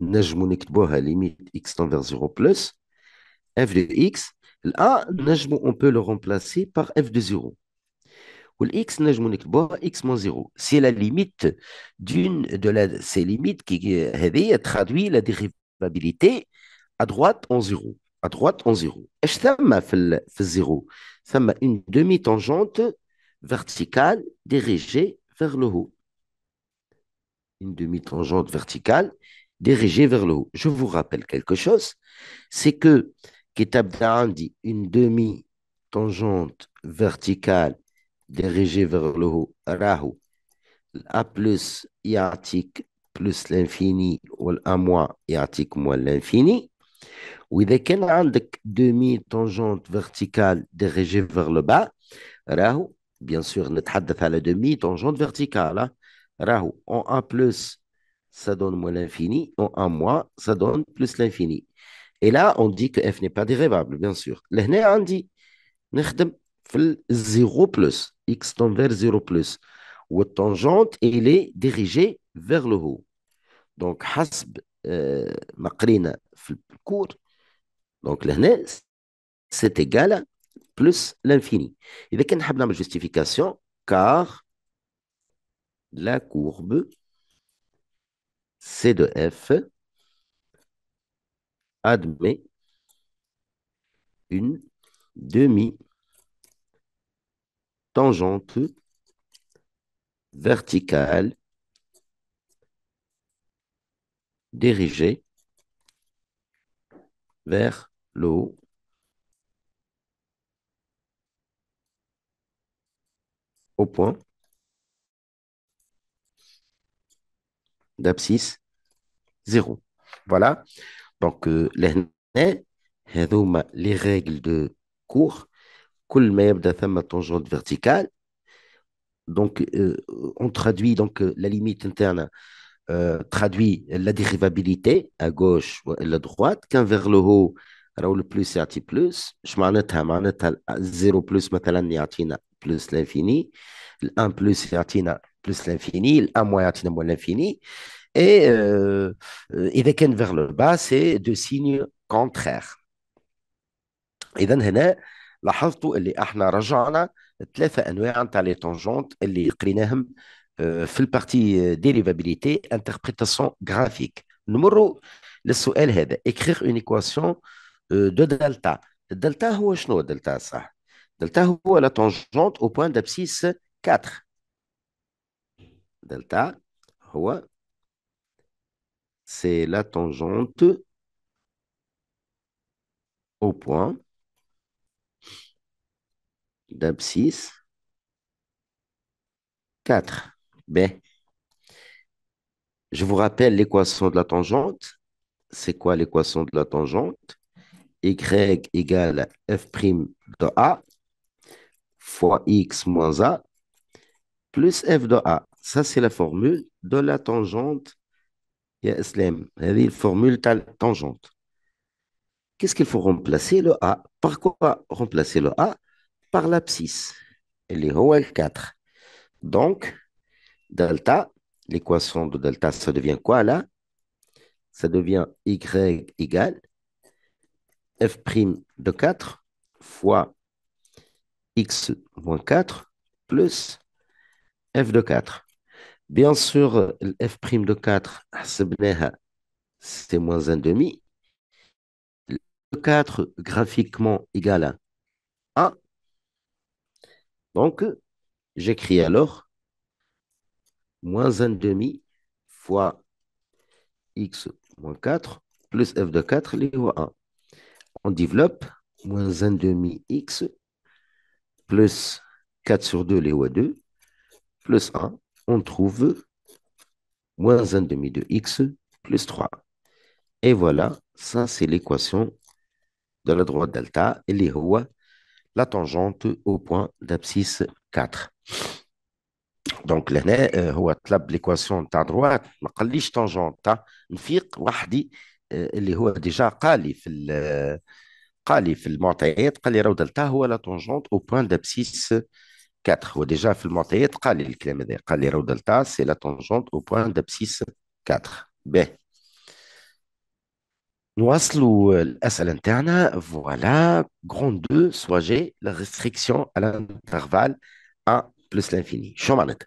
à la limite x tend vers 0 plus f de x là, on peut le remplacer par f de 0 mon نجمو à x moins 0 c'est la limite d'une de ces limites qui traduit la dérivabilité à droite en 0 à droite en 0 ça ça, fait 0. Ça, m'a une demi tangente verticale dirigée vers le haut. Une demi-tangente verticale dirigée vers le haut. Je vous rappelle quelque chose, c'est que Kitab dit une demi-tangente verticale dirigée vers le haut, Rahu. A plus Yatik plus l'infini, ou A moins Yatik moins l'infini. y a une demi-tangente verticale dirigée vers le bas, RAHU, bien sûr, نتحدث à la demi tangente verticale. Hein. en A plus, ça donne moins l'infini. En A moins, ça donne plus l'infini. Et là, on dit que f n'est pas dérivable, bien sûr. L'hna, e on dit, 0 plus. x tend vers 0 plus. Ou tangente, il est dirigé vers le haut. Donc, حسب ما قرينا في Donc, l'hna, e, c'est égal à, plus l'infini. Il n'y a de justification car la courbe C de F admet une demi-tangente verticale dirigée vers le haut au point d'abscisse 0. Voilà. Donc, euh, les règles de cours. كل ما يبدا ثم tangente verticale donc euh, on traduit donc euh, la limite interne traduit la dérivabilité à gauche ou à la droite quand vers le haut راهو le plus يعطي plus اش معناتها معناتها 0 plus مثلا يعطينا plus l'infini, l'1 plus plus l'infini, l'1 moins l'infini. Et euh, un vers le bas, c'est deux signes contraires. إذا هنا لاحظتوا اللي احنا رجعنا ثلاثه انواع نتاع لي تونجونت اللي قريناهم في البارتي ديريفابيليتي انتربريتاسيون غرافيك نمروا للسؤال هذا اكريغ اون دو دلتا هو شنو دلتا صح Delta à la tangente au point d'abscisse 4 Delta هو c'est la tangente au point d'abscisse 4 B ben, je vous rappelle l'équation de la tangente c'est quoi l'équation de la tangente y égale f' de a fois x moins a plus f de a. Ça, c'est la formule de la tangente. Il y la formule tangente. Qu'est-ce qu'il faut remplacer le a Par quoi remplacer le a Par l'abscisse. Elle est OL4. Donc, delta, l'équation de delta, ça devient quoi là Ça devient y égale f' prime de 4 fois x moins 4 plus f de 4. Bien sûr, f' de 4, c'est moins 1 demi. 4 graphiquement égal à 1. Donc, j'écris alors moins 1 demi fois x moins 4 plus f de 4, les 1. On développe moins 1 demi x plus 4 sur 2, les OA 2, plus 1, on trouve moins 1 demi de x plus 3. Et voilà, ça c'est l'équation de la droite delta, et les OA, la tangente au point d'abscisse 4. donc euh, l'équation de de droite droite, دروات ما tangente تونجون تاع نفيق qui est déjà déjà قال لي في المعطيات قال لي راه دلتا هو لا تونجونت او بوان دابسيس 4 ديجا في المعطيات قال لي الكلام هذا قال لي راه دلتا سي لا تونجونت او بوان دابسيس 4 باهي نواصلوا الاسئله نتاعنا فوالا غون دو سوا جي لا ريستريكسيون على انترفال ا بلس لانفيني شو معناتها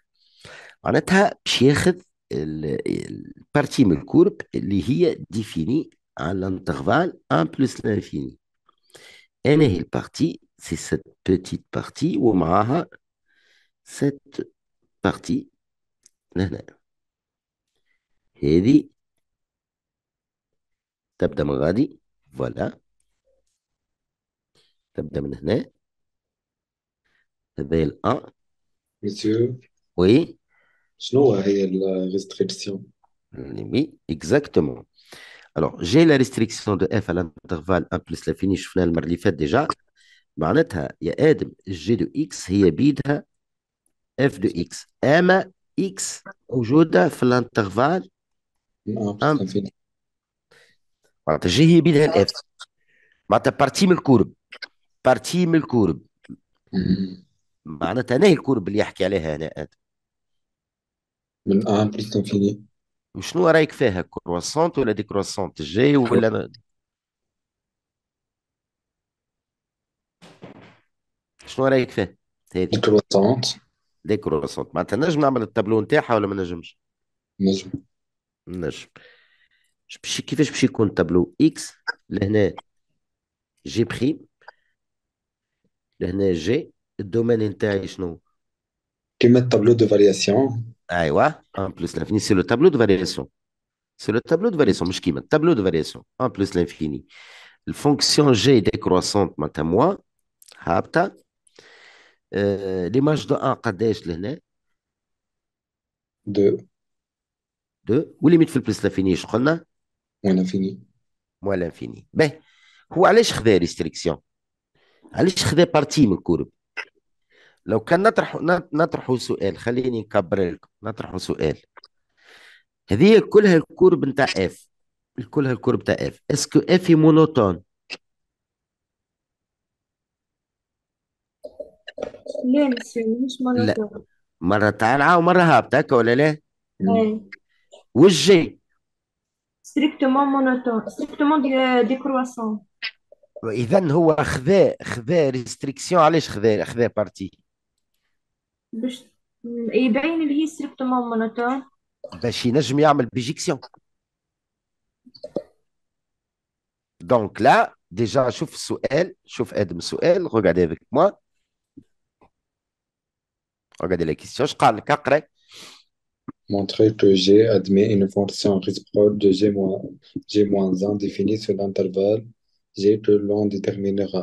معناتها باش ياخذ البارتي من الكورب اللي هي ديفيني على الانترفال ا بلس لانفيني elle est partie, c'est cette petite partie, ou cette partie. هنا هذه تبدأ من غادي فوالا C'est C'est Monsieur, y a la restriction. oui exactement الوغ جاي لا ريستريكسيون دو اف على انترفال ا بلس لافيني شفنا المره اللي فات ديجا معناتها يا ادم جي دو اكس هي بيدها اف دو اكس اما اكس موجوده في الانترفال معناتها جي هي بيدها الاف معناتها بارتي من الكورب بارتي من الكورب معناتها انا الكورب اللي يحكي عليها هنا ادم من ان بلس لافيني وشنو رايك فيها كروسونت ولا دي كرواسونت جاي ولا شنو رايك فيها هذه كرواسونت دي كرواسونت معناتها نجم نعمل التابلو نتاعها ولا ما نجمش نجم نجم بشي كيفاش باش يكون التابلو اكس لهنا جي بريم لهنا جي الدومين نتاعي شنو كيما التابلو دو فارياسيون Ah, oui, 1 plus l'infini, c'est le tableau de variation. C'est le tableau de variation, le tableau de variation, 1 plus l'infini. La fonction g est décroissante, maintenant. moi, euh, L'image de 1, kadesh l'hna. 2. 2. Ou limite le plus l'infini, je crois. Moins l'infini. Moins l'infini. Mais, ben, où allez, je fais restriction. Allez, je fais partie, mon courbe. لو كان نطرح نطرح سؤال خليني نكبر لكم نطرح سؤال هذه كلها الكورب نتاع اف كلها الكورب نتاع اف اسكو اف مونوتون لا مش مونوتون مرة طالعة ومرة هابطة هكا ولا لا؟ وجي ستريكتومون مونوتون ستريكتومون دي كرواسون اذا هو خذا خذا ريستريكسيون علاش خذا خذا بارتي باش يبين اللي هي ستريكتومون مونوتون باش ينجم يعمل بيجيكسيون دونك لا ديجا شوف السؤال شوف ادم السؤال regardez avec moi regardez la question اش قال لك اقرا Montrer que G admet une fonction réciproque de G-1 définie sur l'intervalle G que l'on déterminera.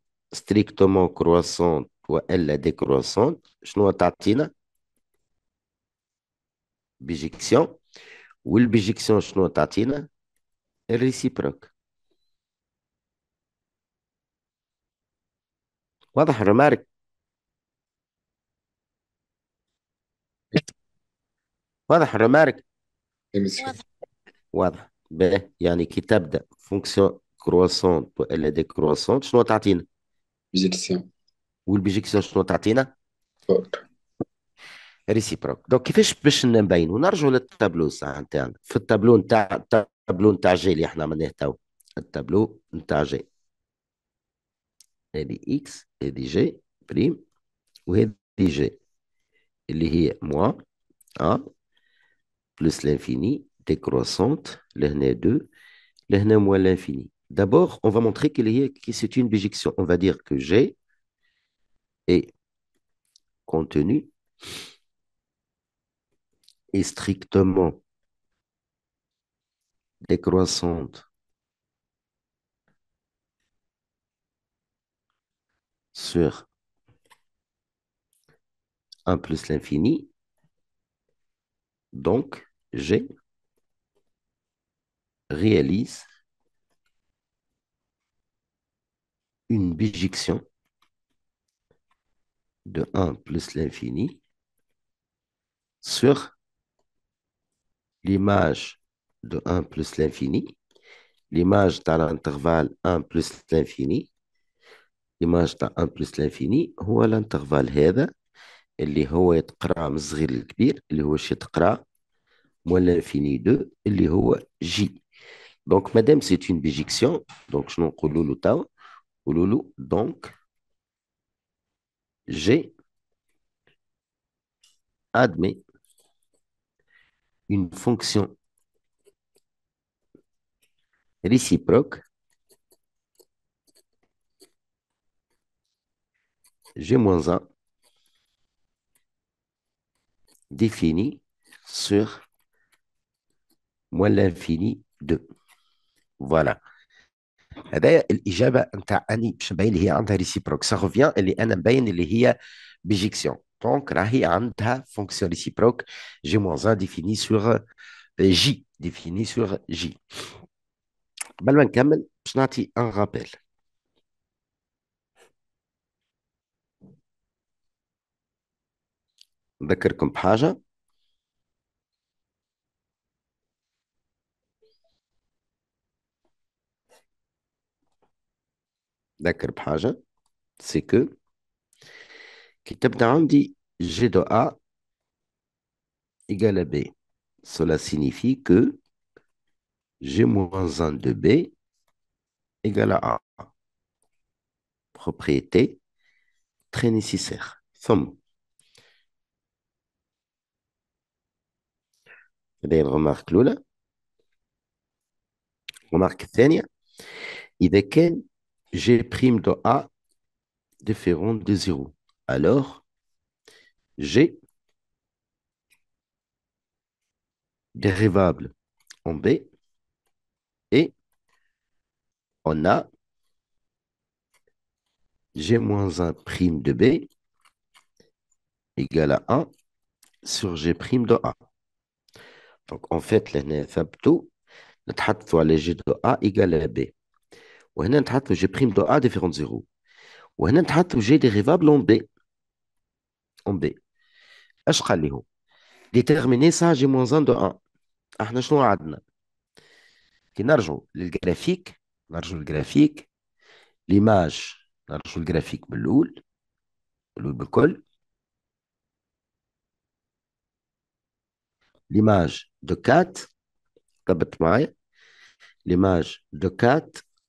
ستريكتومون كرواسون والا ديكرواسون شنو تعطينا بيجيكسيون والبيجيكسيون شنو تعطينا الريسيبروك واضح الرمارك واضح الرمارك واضح واضح باهي يعني كي تبدا فونكسيون كرواسونت والا ديكرواسونت شنو تعطينا بيجيكسيون والبيجيكسيون شنو تعطينا؟ ريسيبروك دونك كيفاش باش نبينوا نرجعوا للتابلو ساعه نتاعنا في التابلو نتاع التابلو نتاع جي اللي احنا عملناه تو التابلو نتاع جي هذه اكس هذه جي بريم وهذه جي اللي هي موا ا بلس لانفيني ديكروسونت لهنا دو لهنا موا لانفيني D'abord, on va montrer qu'il que c'est une bijection. On va dire que G est contenu et strictement décroissante sur 1 plus l'infini. Donc, G réalise une bijection de 1 plus l'infini sur l'image de 1 plus l'infini, l'image dans l'intervalle 1 plus l'infini, l'image dans 1 plus l'infini, ou à l'intervalle اللي هو est من de للكبير اللي هو شي تقرا موال لانفيني دو اللي هو جي Donc madame c'est une bijection donc Ouloulou. Donc, j'ai admis une fonction réciproque. G-1 définie sur moins l'infini 2. Voilà. هذايا الاجابه نتاع اني باش نبين اللي هي عندها ريسيبروك سا روفيان اللي انا مبين اللي هي بيجيكسيون دونك راهي عندها فونكسيون ريسيبروك جي موانز ان ديفيني سور جي ديفيني سور جي قبل ما نكمل باش نعطي ان رابيل نذكركم بحاجه D'accord, l'objet, c'est que le texte dit G de A égale à B. Cela signifie que G moins 1 de B égale à A. Propriété très nécessaire. Somme. Vous avez remarqué Remarque tenia. Il est qu'elle G' de A différent de 0. Alors, G dérivable en B et on a G-1' de B égale à 1 sur G' de A. Donc, en fait, l'année, on a un peu tout. نتحدثوا G A égale à B. Ou en on j'ai de A différent de 0. Ou en j'ai une en B. En B. Qu'est-ce ça, j'ai moins 1 de 1. Comment nous lavons l'argent, le graphique, on graphique, l'image, on graphique en premier, bleu, l'image de 4, l'image de 4,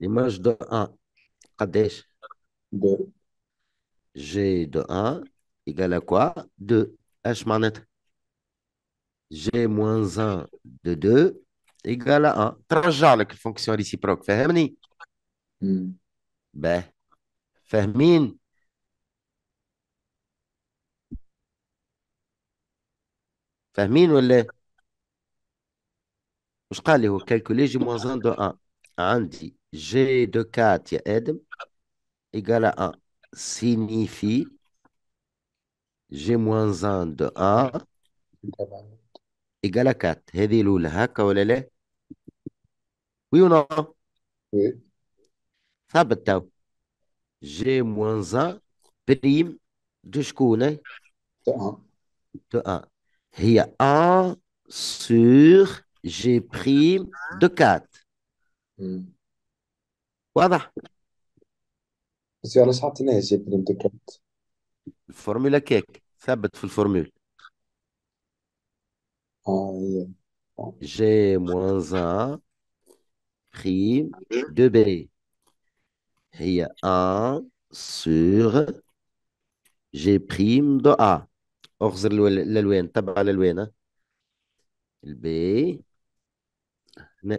L'image de 1, Kadesh. G de 1 égale à quoi 2. H manette. G moins 1 de 2 égale à 1. Trajale, la fonction réciproque. ferme ni? Hmm. Ben. ferme Fermine ou le Je vais au J'ai moins 1 de 1. dit G de K tiède égale à 1 signifie G moins 1 de 1 égale à 4. Hedi loul haka ou lele? Oui ou non? Oui. Sabata. G moins 1 prime de hein? De 1. De 1. a 1 sur G prime de 4. واضح بس يلا زيارة سعطيني زيب من كات الفورميلا كيك ثبت في الفورميلا آه جي موانزا خيم دو بي هي ا سور جي بريم دو ا اخزر الالوان تبع الالوان البي هنا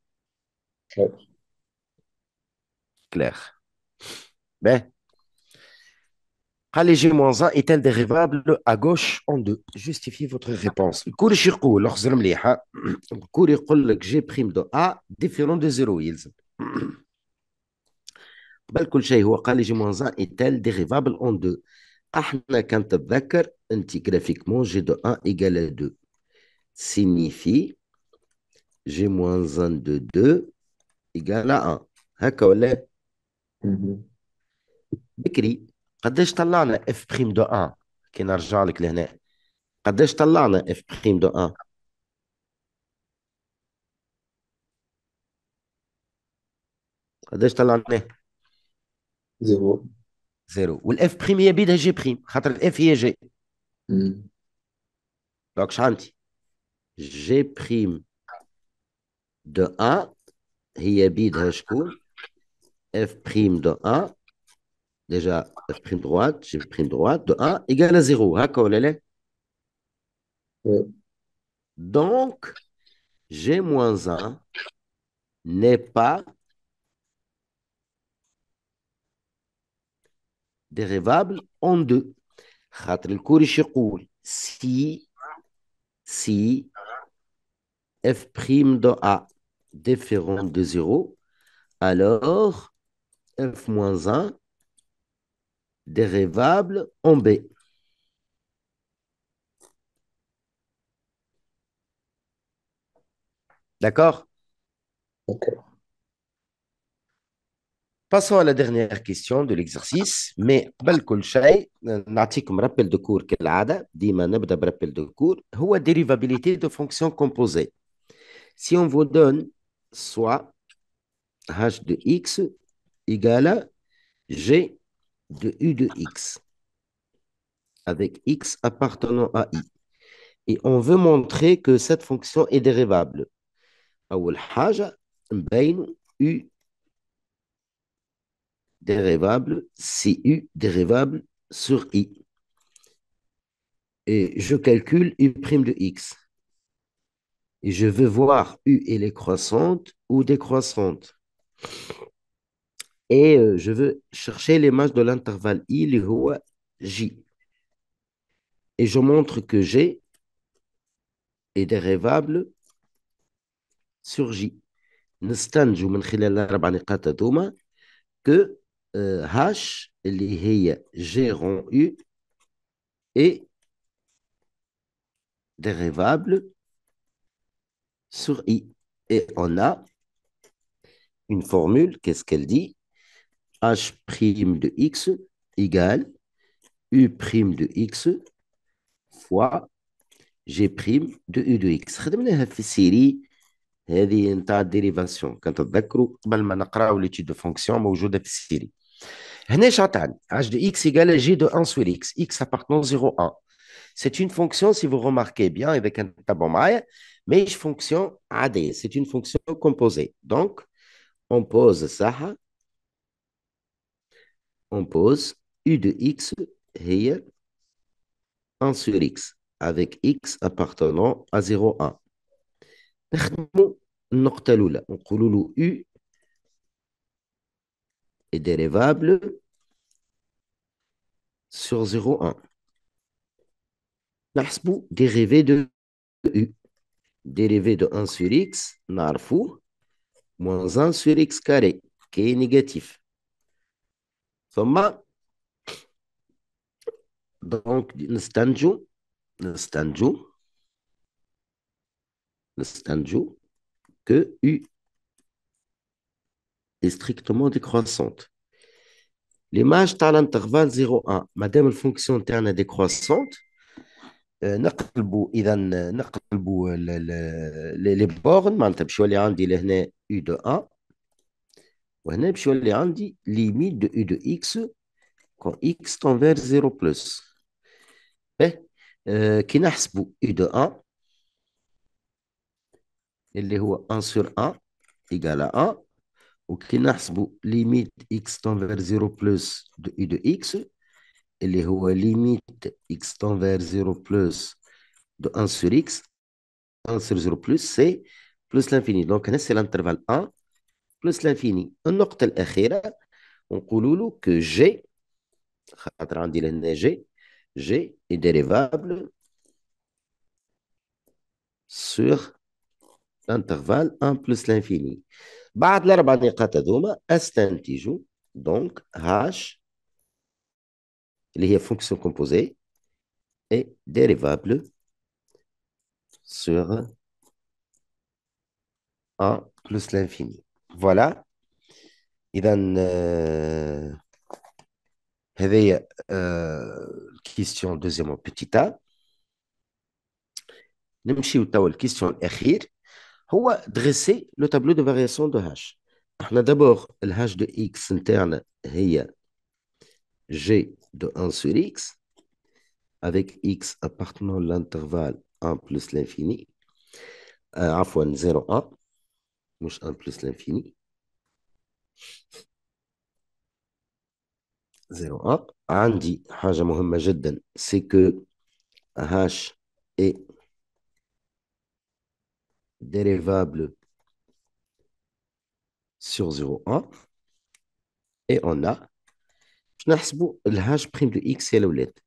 Claire. Clair. Ben, allégez moins 1 est un dérivable à gauche en 2. Justifiez votre réponse. الكل شي يقول اخزر مليحه الكل يقول لك جي بريم دو ا ديفيرون دو زيرو يلزم قبل كل شيء هو قال لي جي موان 1 ايتال ديريفابل اون 2 احنا كنتذكر انت جرافيكمون G de 1 ايكال 2 signifie g moins 1 de 2 قال لا هكا ولا بكري قداش طلعنا اف بريم دو ان كي نرجع لك لهنا قداش طلعنا اف بريم دو ان قداش طلعنا زيرو زيرو والاف بريم هي بيدها جي بريم خاطر الاف هي جي دونك شحال عندي جي بريم دو ان Il y a bidrechkoul, f' de 1, déjà, f' prime droite, f' prime droite, de 1, égale à 0. Hein, Donc, j'ai moins 1 n'est pas dérivable en 2. Khatril si f' de 1 différente de 0, alors f-1 dérivable en B. D'accord Ok. Passons à la dernière question de l'exercice. Mais bal vous me rappelle rappel de cours dit ديما نبدأ rappel de cours la dérivabilité de fonctions composées. Si on vous donne soit h de x égale à g de u de x, avec x appartenant à i. Et on veut montrer que cette fonction est dérivable. U dérivable, si U dérivable sur I. Et je calcule U' de X. Et je veux voir U, et est croissante ou décroissante. Et euh, je veux chercher l'image de l'intervalle I, le J. Et je montre que G est dérivable sur J. Nous, من خلال que euh, H اللي هي G rond U est dérivable sur I. Et on a une formule, qu'est-ce qu'elle dit H' de X égale U' de X fois G' de U de X. خدمناها في السيري هذه نتاع ديريفاسيون كان تتذكروا قبل ما نقراو ليتيد دو فونكسيون موجوده في السيري هنا اش عطاني H de X égale G de 1 sur X. X appartenant 0 1 c'est une fonction, si vous remarquez bien, avec un taboumaï, mais une fonction AD, c'est une fonction composée. Donc, on pose ça, on pose U de X here 1 sur X, avec X appartenant à 0, 1. On النقطة U est dérivable sur 0, 1. نحسبوا dérivée de U. Dérivé de 1 sur x, narfou, moins 1 sur x carré, qui est négatif. donc, nous نستنجو que U est strictement décroissante. L'image de l'intervalle 1, madame, la fonction interne est décroissante, les bornes, je vais vous dire U de 1. Ou bien, je vais la limite de U de x quand x tend vers 0. Et qui n'a pas U de 1 Elle est 1 sur 1 égale à 1. Ou qui n'a la limite de x tend vers 0 de U de x et les a une x tend vers 0 plus de 1 sur x, 1 sur 0 plus c'est plus l'infini. Donc, c'est l'intervalle 1 plus l'infini. On a dit que g, g est dérivable sur l'intervalle 1 plus l'infini. Donc, h est dérivable sur l'intervalle 1 plus l'infini. Il y a une fonction composée et dérivable sur A plus l'infini. Voilà. Euh, il y a euh, question deuxième, petit A. Nous avons question la question de la dresser le tableau de variation de H D'abord, le H de X interne est G de 1 sur x, avec x appartenant à l'intervalle 1 plus l'infini, euh, à fois 0, 1, plus l'infini, 0, c'est que h est dérivable sur 0, 1, et on a nous avons le H' de x et le lettre.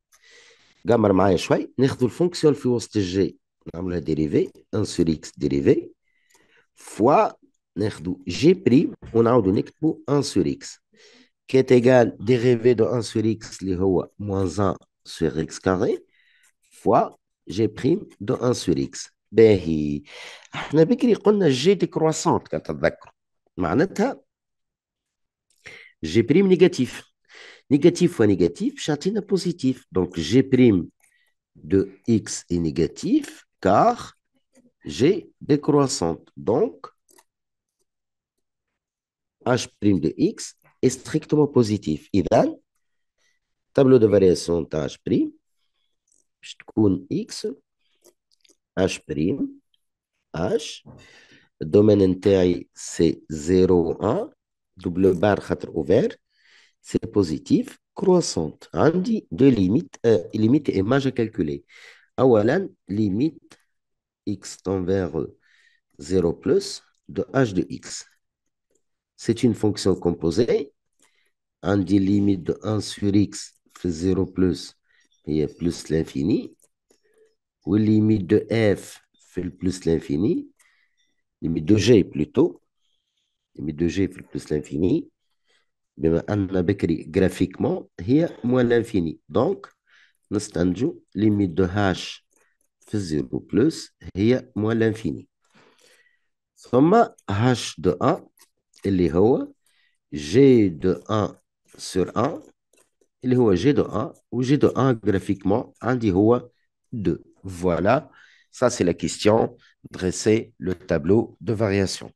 Nous avons le fonction de G. Nous avons le dérivé. 1 sur x dérivé. Fois, nous avons le G'. Nous avons le 1 sur x. Qui est égal à la dérivée de 1 sur x moins 1 sur x carré. Fois, G' de 1 sur x. Nous avons écrit que nous avons G décroissante. Nous avons le G' négatif. Négatif fois négatif, châtine positif. Donc G' de X est négatif car G décroissante. Donc H' de X est strictement positif. Idem, tableau de variation de H', je X, H', H, domaine NTI c'est 0, 1, double barre ouvert, c'est positif, croissante. On dit deux limites, euh, limite et marge à calculer. limite x envers 0 euh, plus de h de x. C'est une fonction composée. On dit limite de 1 sur x, fait 0 plus, et plus l'infini. Ou limite de f, fait plus l'infini. Limite de g plutôt. Limite de g, fait plus l'infini. On a écrit graphiquement, hier moins l'infini. Donc, nous sommes la limite de h, fait 0, plus hier moins l'infini. Soma h de 1, elle est g de 1 sur 1, Il est a g de 1, ou g de 1 graphiquement, dit 2. Voilà, ça c'est la question, dresser le tableau de variation.